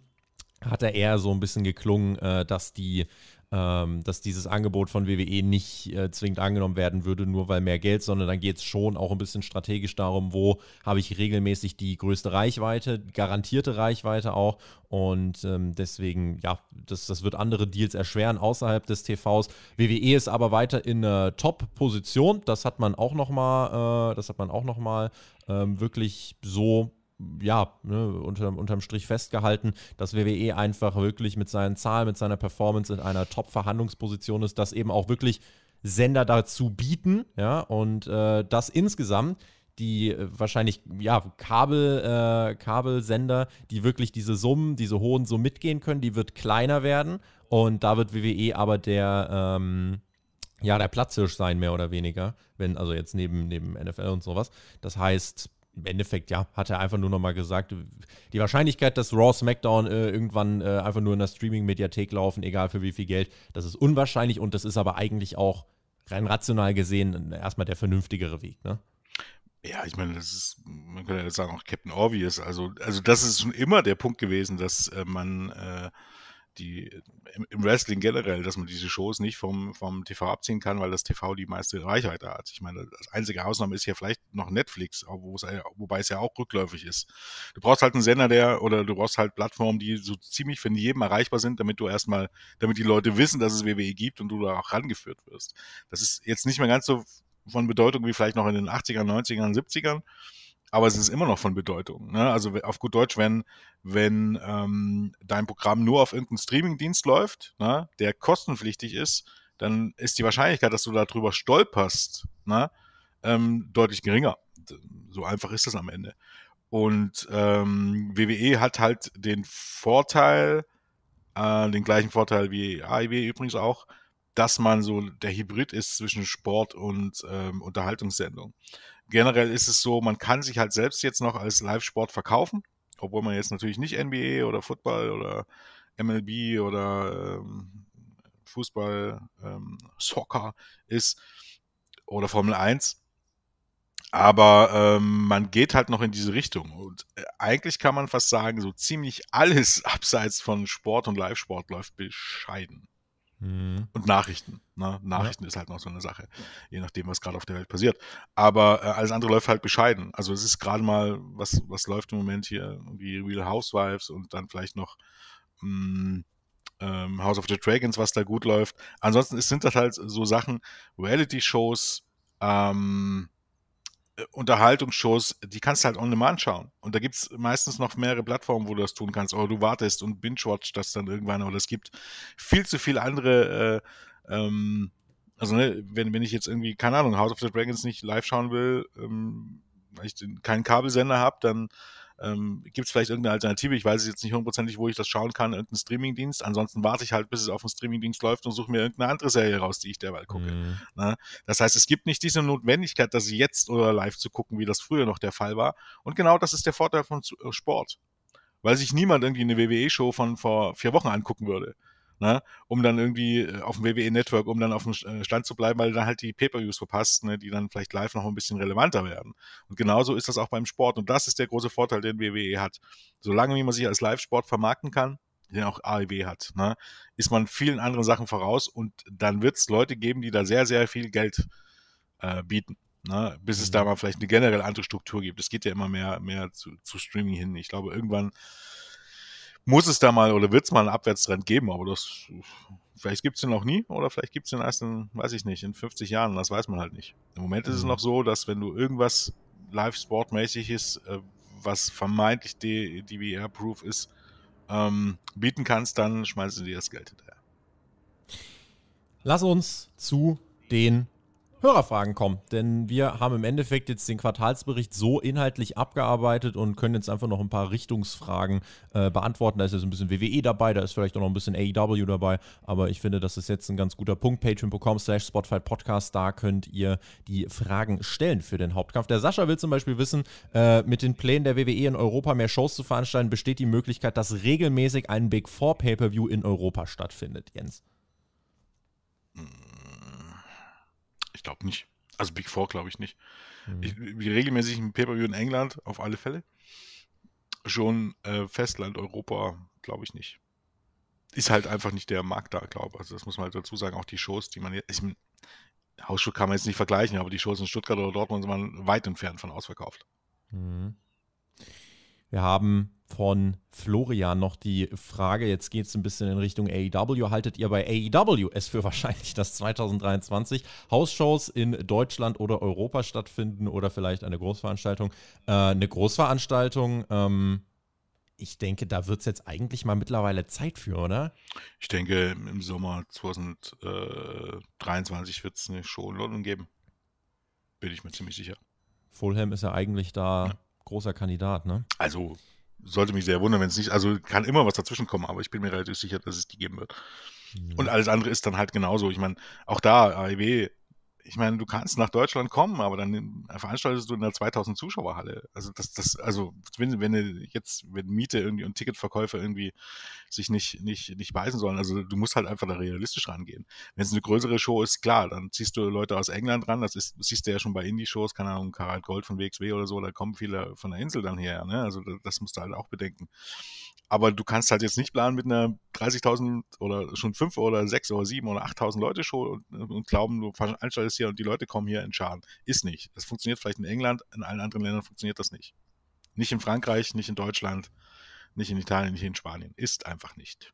hat er eher so ein bisschen geklungen, äh, dass die ähm, dass dieses Angebot von WWE nicht äh, zwingend angenommen werden würde, nur weil mehr Geld, sondern dann geht es schon auch ein bisschen strategisch darum, wo habe ich regelmäßig die größte Reichweite, garantierte Reichweite auch. Und ähm, deswegen, ja, das, das wird andere Deals erschweren außerhalb des TVs. WWE ist aber weiter in einer Top-Position. Das hat man auch nochmal, äh, das hat man auch nochmal ähm, wirklich so ja, ne, unterm, unterm Strich festgehalten, dass WWE einfach wirklich mit seinen Zahlen, mit seiner Performance in einer Top-Verhandlungsposition ist, dass eben auch wirklich Sender dazu bieten, ja, und äh, dass insgesamt die äh, wahrscheinlich ja Kabel äh, Kabelsender, die wirklich diese Summen, diese hohen Summen mitgehen können, die wird kleiner werden und da wird WWE aber der ähm, ja der Platzhirsch sein mehr oder weniger, wenn also jetzt neben neben NFL und sowas. Das heißt, im Endeffekt, ja, hat er einfach nur nochmal gesagt, die Wahrscheinlichkeit, dass Raw SmackDown äh, irgendwann äh, einfach nur in der Streaming-Mediathek laufen, egal für wie viel Geld, das ist unwahrscheinlich und das ist aber eigentlich auch rein rational gesehen äh, erstmal der vernünftigere Weg, ne? Ja, ich meine, das ist, man könnte ja sagen, auch Captain Obvious. Also, also das ist schon immer der Punkt gewesen, dass äh, man äh, die im Wrestling generell, dass man diese Shows nicht vom, vom TV abziehen kann, weil das TV die meiste Reichweite hat. Ich meine, das einzige Ausnahme ist ja vielleicht noch Netflix, wobei es ja auch rückläufig ist. Du brauchst halt einen Sender, der, oder du brauchst halt Plattformen, die so ziemlich für jedem erreichbar sind, damit du erstmal, damit die Leute wissen, dass es WWE gibt und du da auch rangeführt wirst. Das ist jetzt nicht mehr ganz so von Bedeutung wie vielleicht noch in den 80ern, 90ern, 70ern aber es ist immer noch von Bedeutung. Ne? Also auf gut Deutsch, wenn, wenn ähm, dein Programm nur auf irgendeinen Streamingdienst läuft, ne, der kostenpflichtig ist, dann ist die Wahrscheinlichkeit, dass du darüber stolperst, ne, ähm, deutlich geringer. So einfach ist das am Ende. Und ähm, WWE hat halt den Vorteil, äh, den gleichen Vorteil wie AIW übrigens auch, dass man so der Hybrid ist zwischen Sport und ähm, Unterhaltungssendung generell ist es so, man kann sich halt selbst jetzt noch als Live-Sport verkaufen, obwohl man jetzt natürlich nicht NBA oder Football oder MLB oder ähm, Fußball, ähm, Soccer ist oder Formel 1. Aber ähm, man geht halt noch in diese Richtung. Und äh, eigentlich kann man fast sagen, so ziemlich alles abseits von Sport und Live-Sport läuft bescheiden. Mhm. Und Nachrichten. Ne? Nachrichten ja. ist halt noch so eine Sache, je nachdem, was gerade auf der Welt passiert. Aber äh, alles andere läuft halt bescheiden. Also es ist gerade mal, was, was läuft im Moment hier, wie Real Housewives und dann vielleicht noch mh, mm, ähm, House of the Dragons, was da gut läuft. Ansonsten ist, sind das halt so Sachen, Reality-Shows, ähm, äh, Unterhaltungsshows, die kannst du halt on demand schauen. Und da gibt es meistens noch mehrere Plattformen, wo du das tun kannst. Oder du wartest und binge-watch das dann irgendwann. Oder es gibt viel zu viele andere. Äh, ähm, also, ne, wenn, wenn ich jetzt irgendwie, keine Ahnung, House of the Dragons nicht live schauen will, ähm, weil ich den, keinen Kabelsender habe, dann ähm, Gibt es vielleicht irgendeine Alternative? Ich weiß es jetzt nicht hundertprozentig, wo ich das schauen kann, irgendeinen Streamingdienst. Ansonsten warte ich halt, bis es auf dem Streamingdienst läuft und suche mir irgendeine andere Serie raus, die ich derweil gucke. Mhm. Na, ne? das heißt, es gibt nicht diese Notwendigkeit, das jetzt oder live zu gucken, wie das früher noch der Fall war. Und genau das ist der Vorteil von äh, Sport. Weil sich niemand irgendwie eine WWE-Show von vor vier Wochen angucken würde ne? um dann irgendwie äh, auf dem WWE Network, um dann auf dem äh, Stand zu bleiben, weil du dann halt die Pay-Per-Views verpasst, ne? die dann vielleicht live noch ein bisschen relevanter werden. Und genauso ist das auch beim Sport. Und das ist der große Vorteil, den WWE hat. Solange wie man sich als Live-Sport vermarkten kann, den auch AEW hat, ne? ist man vielen anderen Sachen voraus und dann wird es Leute geben, die da sehr, sehr viel Geld äh, bieten. Ne? Bis es da mhm. mal vielleicht eine generell andere Struktur gibt. Es geht ja immer mehr, mehr zu, zu Streaming hin. Ich glaube, irgendwann muss es da mal oder wird es mal einen Abwärtstrend geben, aber das vielleicht gibt es den noch nie oder vielleicht gibt es den erst in, weiß ich nicht, in 50 Jahren, das weiß man halt nicht. Im Moment mhm. ist es mhm. noch so, dass wenn du irgendwas Live-Sport-mäßiges, äh, was vermeintlich DVR-proof ist, ähm, bieten kannst, dann schmeißen sie dir das Geld hinterher. Lass uns zu den Hörerfragen kommen. Denn wir haben im Endeffekt jetzt den Quartalsbericht so inhaltlich abgearbeitet und können jetzt einfach noch ein paar Richtungsfragen äh, beantworten. Da ist jetzt ein bisschen WWE dabei, da ist vielleicht auch noch ein bisschen AEW dabei. Aber ich finde, das ist jetzt ein ganz guter Punkt. Patreon.com slash Spotify Podcast. Da könnt ihr die Fragen stellen für den Hauptkampf. Der Sascha will zum Beispiel wissen, äh, mit den Plänen der WWE in Europa mehr Shows zu veranstalten, besteht die Möglichkeit, dass regelmäßig ein Big Four Pay-Per-View in Europa stattfindet, Jens. Ich glaube nicht. Also Big Four glaube ich nicht. Mhm. Ich, regelmäßig ein Pay-Per-View in England, auf alle Fälle. Schon äh, Festland Europa, glaube ich nicht. Ist halt einfach nicht der Markt da, glaube ich. Also das muss man halt dazu sagen. Auch die Shows, die man jetzt... Ich, Hausschuh kann man jetzt nicht vergleichen, aber die Shows in Stuttgart oder Dortmund sind man weit entfernt von ausverkauft. Mhm. Wir haben von Florian noch die Frage, jetzt geht es ein bisschen in Richtung AEW. Haltet ihr bei AEW es für wahrscheinlich, dass 2023 House-Shows in Deutschland oder Europa stattfinden oder vielleicht eine Großveranstaltung? Äh, eine Großveranstaltung, ähm, ich denke, da wird es jetzt eigentlich mal mittlerweile Zeit für, oder? Ich denke, im Sommer 2023 wird es eine Show in London geben. Bin ich mir ziemlich sicher. Fulham ist ja eigentlich da ja großer Kandidat, ne? Also sollte mich sehr wundern, wenn es nicht, also kann immer was dazwischen kommen, aber ich bin mir relativ sicher, dass es die geben wird. Mhm. Und alles andere ist dann halt genauso. Ich meine, auch da, AEW, ich meine, du kannst nach Deutschland kommen, aber dann veranstaltest du in der 2000 Zuschauerhalle. Also das, das, also wenn, wenn jetzt, wenn Miete irgendwie und Ticketverkäufer irgendwie sich nicht, nicht, nicht beißen sollen. Also du musst halt einfach da realistisch rangehen. Wenn es eine größere Show ist, klar, dann ziehst du Leute aus England ran. Das, ist, siehst du ja schon bei Indie-Shows, keine Ahnung, Karl Gold von WXW oder so, da kommen viele von der Insel dann her. Ne? Also das musst du halt auch bedenken. Aber du kannst halt jetzt nicht planen mit einer 30.000 oder schon 5 oder 6 oder 7 oder 8.000 Leute Show und, und, glauben, du veranstaltest hier und die Leute kommen hier in Schaden. Ist nicht. Das funktioniert vielleicht in England, in allen anderen Ländern funktioniert das nicht. Nicht in Frankreich, nicht in Deutschland nicht in Italien, nicht in Spanien. Ist einfach nicht.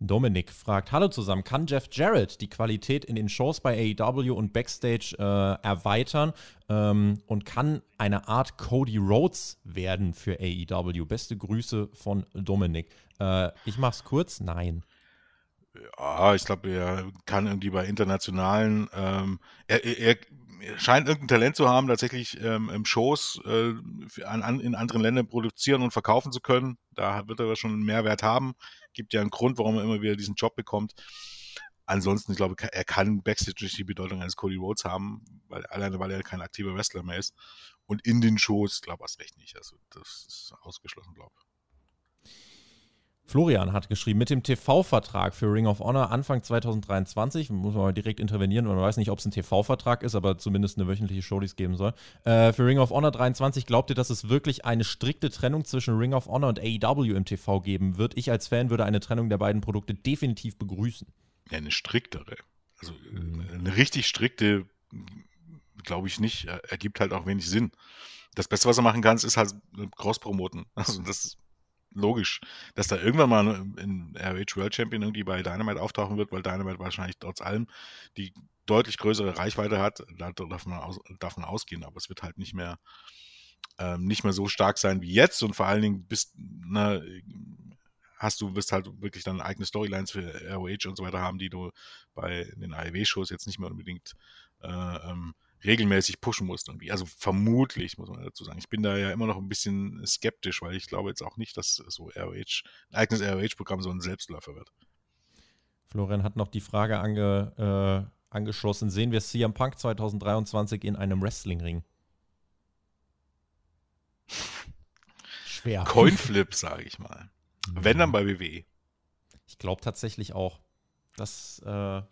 Dominik fragt: Hallo zusammen, kann Jeff Jarrett die Qualität in den Shows bei AEW und Backstage äh, erweitern ähm, und kann eine Art Cody Rhodes werden für AEW? Beste Grüße von Dominik. Äh, ich mach's kurz: Nein. Ja, ich glaube, er kann irgendwie bei internationalen, ähm, er, er, scheint irgendein Talent zu haben, tatsächlich ähm, im ähm, Shows äh, an, an, in anderen Ländern produzieren und verkaufen zu können. Da wird er aber schon einen Mehrwert haben. Gibt ja einen Grund, warum er immer wieder diesen Job bekommt. Ansonsten, ich glaube, er kann Backstage durch die Bedeutung eines Cody Rhodes haben, weil, alleine weil er kein aktiver Wrestler mehr ist. Und in den Shows, glaube ich, erst recht nicht. Also, das ist ausgeschlossen, glaube ich. Florian hat geschrieben, mit dem TV-Vertrag für Ring of Honor Anfang 2023, muss man mal direkt intervenieren, man weiß nicht, ob es ein TV-Vertrag ist, aber zumindest eine wöchentliche Show, die es geben soll. Äh, für Ring of Honor 23 glaubt ihr, dass es wirklich eine strikte Trennung zwischen Ring of Honor und AEW im TV geben wird? Ich als Fan würde eine Trennung der beiden Produkte definitiv begrüßen. Ja, eine striktere. Also äh, mhm. eine richtig strikte, glaube ich nicht, äh, ergibt halt auch wenig Sinn. Das Beste, was du machen kannst, ist halt äh, cross-promoten. Also das ist logisch, dass da irgendwann mal ein ROH World Champion irgendwie bei Dynamite auftauchen wird, weil Dynamite wahrscheinlich trotz allem die deutlich größere Reichweite hat. Da darf man, aus, darf ausgehen, aber es wird halt nicht mehr, ähm, nicht mehr so stark sein wie jetzt und vor allen Dingen bist, na, hast du, wirst halt wirklich dann eigene Storylines für ROH und so weiter haben, die du bei den AEW-Shows jetzt nicht mehr unbedingt äh, ähm, regelmäßig pushen musst irgendwie. Also vermutlich, muss man dazu sagen. Ich bin da ja immer noch ein bisschen skeptisch, weil ich glaube jetzt auch nicht, dass so ROH, ein eigenes ROH-Programm so ein Selbstläufer wird. Florian hat noch die Frage ange, äh, angeschlossen. Sehen wir CM Punk 2023 in einem Wrestling-Ring? Schwer. Coinflip, sage ich mal. Mhm. Wenn dann bei WWE. Ich glaube tatsächlich auch. Das äh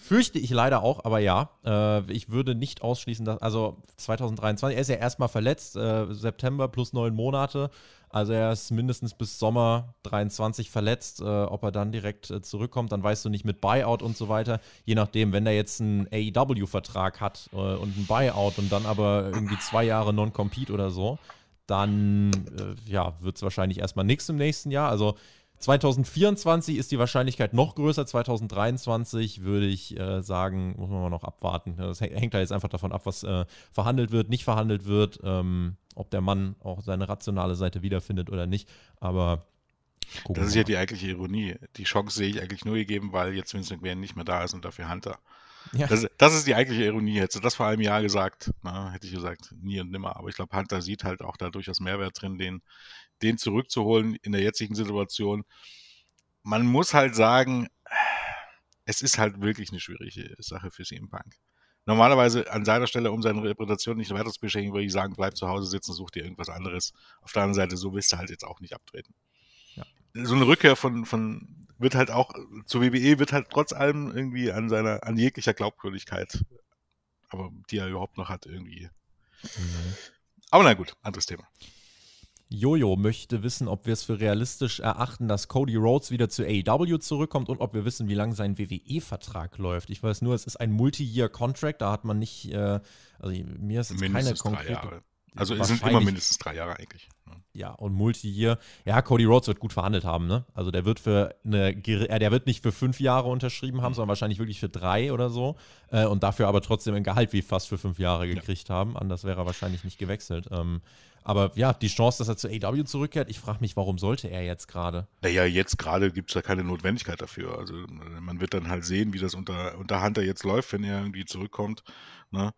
Fürchte ich leider auch, aber ja. Äh, ich würde nicht ausschließen, dass, also 2023, er ist ja erstmal verletzt, äh, September plus neun Monate. Also er ist mindestens bis Sommer 23 verletzt. Äh, ob er dann direkt äh, zurückkommt, dann weißt du nicht mit Buyout und so weiter. Je nachdem, wenn er jetzt einen AEW-Vertrag hat äh, und einen Buyout und dann aber irgendwie zwei Jahre Non-Compete oder so, dann äh, ja, wird es wahrscheinlich erstmal nichts im nächsten Jahr. Also 2024 ist die Wahrscheinlichkeit noch größer. 2023 würde ich äh, sagen, muss man mal noch abwarten. Das hängt da halt jetzt einfach davon ab, was äh, verhandelt wird, nicht verhandelt wird, ähm, ob der Mann auch seine rationale Seite wiederfindet oder nicht. Aber das ist ja die eigentliche Ironie. Die Chance sehe ich eigentlich nur gegeben, weil jetzt Vince McMahon nicht mehr da ist und dafür Hunter. Ja. Das, das, ist die eigentliche Ironie. Hättest du das vor einem Jahr gesagt, na, hätte ich gesagt, nie und nimmer. Aber ich glaube, Hunter sieht halt auch da durchaus Mehrwert drin, den den zurückzuholen in der jetzigen Situation. Man muss halt sagen, es ist halt wirklich eine schwierige Sache für CM Punk. Normalerweise an seiner Stelle, um seine Reputation nicht weiter zu beschädigen, würde ich sagen, bleib zu Hause sitzen, such dir irgendwas anderes. Auf der anderen Seite, so willst du halt jetzt auch nicht abtreten. Ja. So eine Rückkehr von, von wird halt auch, zur WWE wird halt trotz allem irgendwie an seiner, an jeglicher Glaubwürdigkeit, aber die er überhaupt noch hat, irgendwie. Mhm. Aber na gut, anderes Thema. Jojo möchte wissen, ob wir es für realistisch erachten, dass Cody Rhodes wieder zu AEW zurückkommt und ob wir wissen, wie lange sein WWE-Vertrag läuft. Ich weiß nur, es ist ein Multi-Year-Contract, da hat man nicht, äh, also mir ist jetzt mindestens keine konkrete. Drei Jahre. Also es sind immer mindestens drei Jahre eigentlich. Ne? Ja, und Multi-Year. Ja, Cody Rhodes wird gut verhandelt haben, ne? Also der wird für eine, äh, der wird nicht für fünf Jahre unterschrieben haben, mhm. sondern wahrscheinlich wirklich für drei oder so. Äh, und dafür aber trotzdem ein Gehalt wie fast für fünf Jahre gekriegt ja. haben. Anders wäre er wahrscheinlich nicht gewechselt. Ähm, aber ja, die Chance, dass er zu AW zurückkehrt, ich frage mich, warum sollte er jetzt gerade? Naja, jetzt gerade gibt es ja keine Notwendigkeit dafür. Also man wird dann halt sehen, wie das unter, unter Hunter jetzt läuft, wenn er irgendwie zurückkommt. Ne?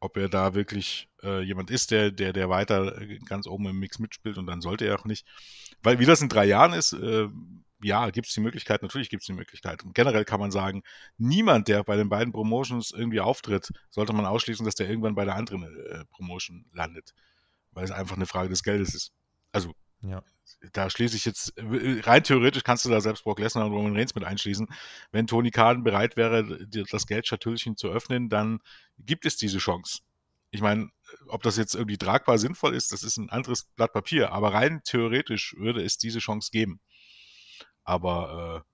Ob er da wirklich äh, jemand ist, der, der, der weiter äh, ganz oben im Mix mitspielt und dann sollte er auch nicht. Weil wie das in drei Jahren ist, äh, ja, gibt es die Möglichkeit, natürlich gibt es die Möglichkeit. Und generell kann man sagen, niemand, der bei den beiden Promotions irgendwie auftritt, sollte man ausschließen, dass der irgendwann bei der anderen äh, Promotion landet weil es einfach eine Frage des Geldes ist. Also, ja. da schließe ich jetzt, rein theoretisch kannst du da selbst Brock Lesnar und Roman Reigns mit einschließen. Wenn Tony Kahn bereit wäre, das Geldschatüllchen zu öffnen, dann gibt es diese Chance. Ich meine, ob das jetzt irgendwie tragbar sinnvoll ist, das ist ein anderes Blatt Papier, aber rein theoretisch würde es diese Chance geben. Aber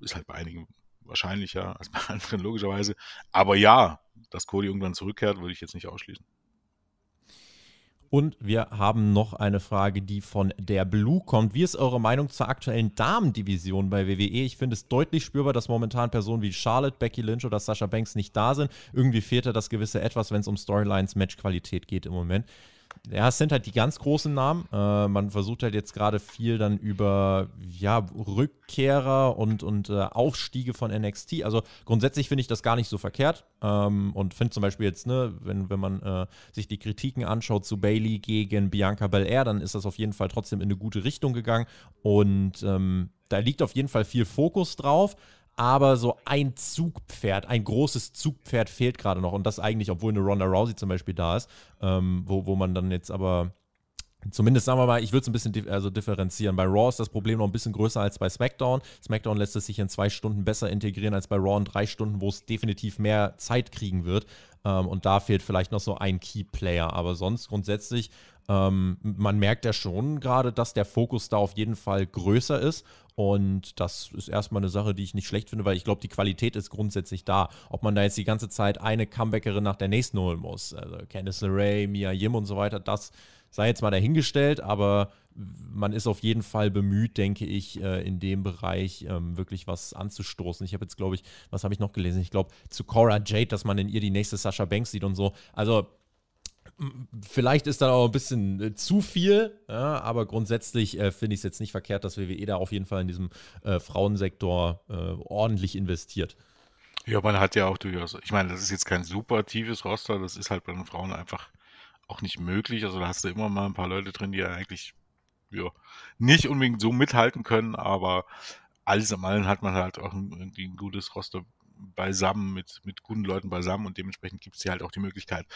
äh, ist halt bei einigen wahrscheinlicher als bei anderen logischerweise. Aber ja, dass Cody irgendwann zurückkehrt, würde ich jetzt nicht ausschließen. Und wir haben noch eine Frage, die von der Blue kommt. Wie ist eure Meinung zur aktuellen Damendivision bei WWE? Ich finde es deutlich spürbar, dass momentan Personen wie Charlotte, Becky Lynch oder Sasha Banks nicht da sind. Irgendwie fehlt da das gewisse Etwas, wenn es um Storylines, Matchqualität geht im Moment. Ja, es sind halt die ganz großen Namen. Äh, man versucht halt jetzt gerade viel dann über ja, Rückkehrer und, und äh, Aufstiege von NXT. Also grundsätzlich finde ich das gar nicht so verkehrt. Ähm, und finde zum Beispiel jetzt, ne, wenn, wenn man äh, sich die Kritiken anschaut zu Bailey gegen Bianca Belair, dann ist das auf jeden Fall trotzdem in eine gute Richtung gegangen. Und ähm, da liegt auf jeden Fall viel Fokus drauf aber so ein Zugpferd, ein großes Zugpferd fehlt gerade noch. Und das eigentlich, obwohl eine Ronda Rousey zum Beispiel da ist, ähm, wo, wo man dann jetzt aber Zumindest sagen wir mal, ich würde es ein bisschen dif also differenzieren. Bei Raw ist das Problem noch ein bisschen größer als bei SmackDown. SmackDown lässt es sich in zwei Stunden besser integrieren als bei Raw in drei Stunden, wo es definitiv mehr Zeit kriegen wird. Ähm, und da fehlt vielleicht noch so ein Key-Player. Aber sonst grundsätzlich ähm, man merkt ja schon gerade, dass der Fokus da auf jeden Fall größer ist. Und das ist erstmal eine Sache, die ich nicht schlecht finde, weil ich glaube, die Qualität ist grundsätzlich da. Ob man da jetzt die ganze Zeit eine Comebackerin nach der nächsten holen muss, also Candice LeRae, Mia Yim und so weiter, das sei jetzt mal dahingestellt, aber man ist auf jeden Fall bemüht, denke ich, äh, in dem Bereich ähm, wirklich was anzustoßen. Ich habe jetzt, glaube ich, was habe ich noch gelesen? Ich glaube, zu Cora Jade, dass man in ihr die nächste Sasha Banks sieht und so. Also Vielleicht ist da auch ein bisschen äh, zu viel, ja, aber grundsätzlich äh, finde ich es jetzt nicht verkehrt, dass WWE da auf jeden Fall in diesem äh, Frauensektor äh, ordentlich investiert. Ja, man hat ja auch durchaus, ich meine, das ist jetzt kein super tiefes Roster, das ist halt bei den Frauen einfach auch nicht möglich. Also da hast du immer mal ein paar Leute drin, die ja eigentlich ja, nicht unbedingt so mithalten können, aber alles im Allen hat man halt auch ein, ein gutes Roster beisammen, mit, mit guten Leuten beisammen und dementsprechend gibt es ja halt auch die Möglichkeit,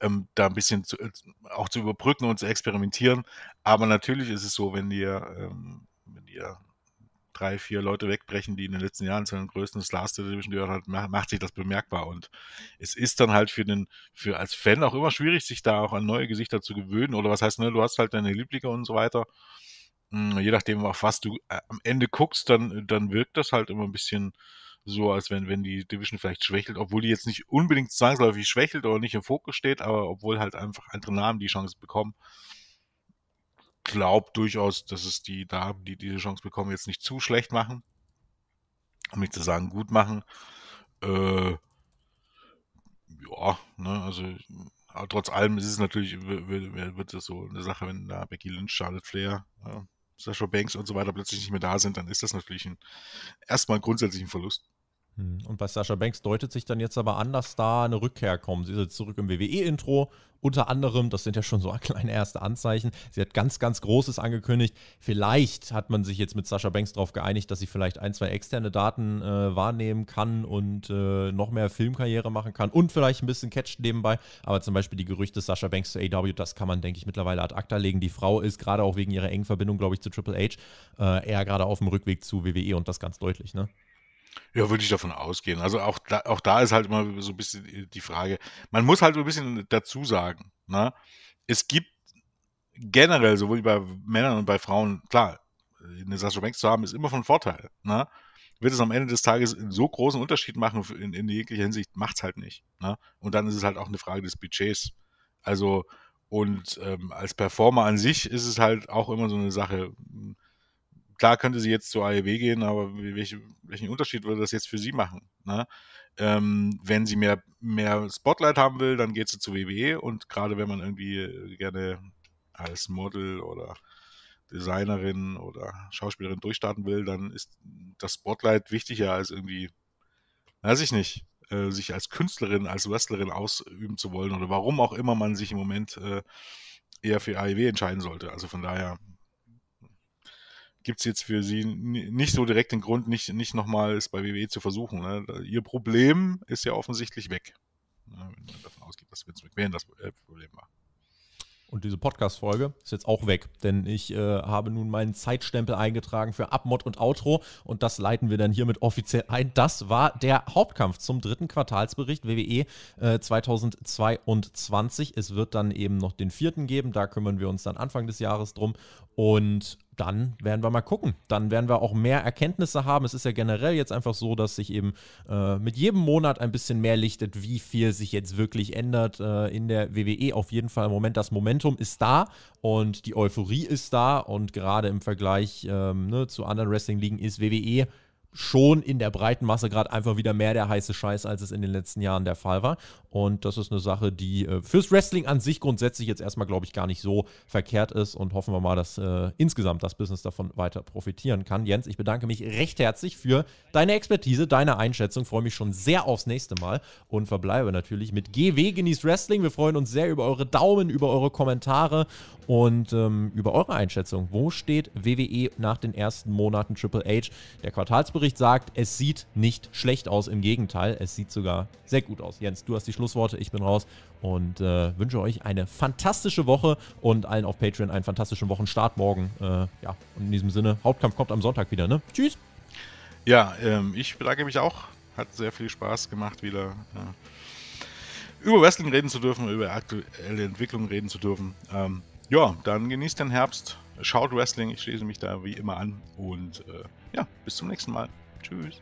ähm, da ein bisschen zu, äh, auch zu überbrücken und zu experimentieren. Aber natürlich ist es so, wenn ihr, ähm, wenn ihr drei, vier Leute wegbrechen, die in den letzten Jahren zu den größten Stars der Division gehört hat, macht sich das bemerkbar. Und es ist dann halt für den, für als Fan auch immer schwierig, sich da auch an neue Gesichter zu gewöhnen. Oder was heißt, ne, du hast halt deine Lieblinge und so weiter. Hm, je nachdem, auf was du äh, am Ende guckst, dann, dann wirkt das halt immer ein bisschen, so, als wenn, wenn die Division vielleicht schwächelt, obwohl die jetzt nicht unbedingt zwangsläufig schwächelt oder nicht im Fokus steht, aber obwohl halt einfach andere Namen die Chance bekommen. Glaubt durchaus, dass es die Namen, die diese Chance bekommen, jetzt nicht zu schlecht machen. Um nicht zu sagen, gut machen. Äh, ja, ne, also aber trotz allem ist es natürlich, wird, wird das so eine Sache, wenn da Becky Lynch, Charlotte Flair, ja, Sascha Banks und so weiter plötzlich nicht mehr da sind, dann ist das natürlich ein, erstmal grundsätzlich ein Verlust. Hm. Und bei Sascha Banks deutet sich dann jetzt aber an, dass da eine Rückkehr kommt. Sie ist jetzt zurück im WWE-Intro. Unter anderem, das sind ja schon so kleine erste Anzeichen. Sie hat ganz, ganz Großes angekündigt. Vielleicht hat man sich jetzt mit Sascha Banks darauf geeinigt, dass sie vielleicht ein, zwei externe Daten äh, wahrnehmen kann und äh, noch mehr Filmkarriere machen kann und vielleicht ein bisschen Catch nebenbei. Aber zum Beispiel die Gerüchte Sascha Banks zu AW, das kann man, denke ich, mittlerweile ad acta legen. Die Frau ist gerade auch wegen ihrer engen Verbindung, glaube ich, zu Triple H äh, eher gerade auf dem Rückweg zu WWE und das ganz deutlich, ne? Ja, würde ich davon ausgehen. Also auch da, auch da ist halt immer so ein bisschen die Frage. Man muss halt so ein bisschen dazu sagen, ne? es gibt generell, sowohl bei Männern und bei Frauen, klar, eine Sascha Banks zu haben, ist immer von Vorteil. Ne? Wird es am Ende des Tages einen so großen Unterschied machen in, in jeglicher Hinsicht, macht es halt nicht. Ne? Und dann ist es halt auch eine Frage des Budgets. Also, und ähm, als Performer an sich ist es halt auch immer so eine Sache, klar könnte sie jetzt zur AEW gehen, aber welche, welchen Unterschied würde das jetzt für sie machen? Ne? Ähm, wenn sie mehr, mehr Spotlight haben will, dann geht sie zu WWE und gerade wenn man irgendwie äh, gerne als Model oder Designerin oder Schauspielerin durchstarten will, dann ist das Spotlight wichtiger als irgendwie, weiß ich nicht, äh, sich als Künstlerin, als Wrestlerin ausüben zu wollen oder warum auch immer man sich im Moment äh, eher für AEW entscheiden sollte. Also von daher gibt es jetzt für sie nicht so direkt den Grund, nicht, nicht nochmal es bei WWE zu versuchen. Ne? Ihr Problem ist ja offensichtlich weg. Ne, wenn man davon ausgeht, dass Vince McMahon das äh, Problem war. Und diese Podcast-Folge ist jetzt auch weg, denn ich äh, habe nun meinen Zeitstempel eingetragen für Abmod und Outro und das leiten wir dann hiermit offiziell ein. Das war der Hauptkampf zum dritten Quartalsbericht WWE äh, 2022. Es wird dann eben noch den vierten geben, da kümmern wir uns dann Anfang des Jahres drum und dann werden wir mal gucken. Dann werden wir auch mehr Erkenntnisse haben. Es ist ja generell jetzt einfach so, dass sich eben äh, mit jedem Monat ein bisschen mehr lichtet, wie viel sich jetzt wirklich ändert äh, in der WWE. Auf jeden Fall im Moment das Momentum ist da und die Euphorie ist da und gerade im Vergleich ähm, ne, zu anderen Wrestling-Ligen ist WWE schon in der breiten Masse gerade einfach wieder mehr der heiße Scheiß, als es in den letzten Jahren der Fall war. Und das ist eine Sache, die äh, fürs Wrestling an sich grundsätzlich jetzt erstmal, glaube ich, gar nicht so verkehrt ist. Und hoffen wir mal, dass äh, insgesamt das Business davon weiter profitieren kann. Jens, ich bedanke mich recht herzlich für deine Expertise, deine Einschätzung. Freue mich schon sehr aufs nächste Mal und verbleibe natürlich mit GW Genießt Wrestling. Wir freuen uns sehr über eure Daumen, über eure Kommentare und ähm, über eure Einschätzung, wo steht WWE nach den ersten Monaten Triple H? Der Quartalsbericht sagt, es sieht nicht schlecht aus, im Gegenteil, es sieht sogar sehr gut aus. Jens, du hast die Schlussworte, ich bin raus und äh, wünsche euch eine fantastische Woche und allen auf Patreon einen fantastischen Wochenstart morgen. Äh, ja, und in diesem Sinne, Hauptkampf kommt am Sonntag wieder, ne? Tschüss! Ja, ähm, ich bedanke mich auch. Hat sehr viel Spaß gemacht, wieder äh, über Wrestling reden zu dürfen, über aktuelle Entwicklungen reden zu dürfen. Ähm, ja, dann genießt den Herbst, schaut Wrestling, ich schließe mich da wie immer an und äh, ja, bis zum nächsten Mal. Tschüss.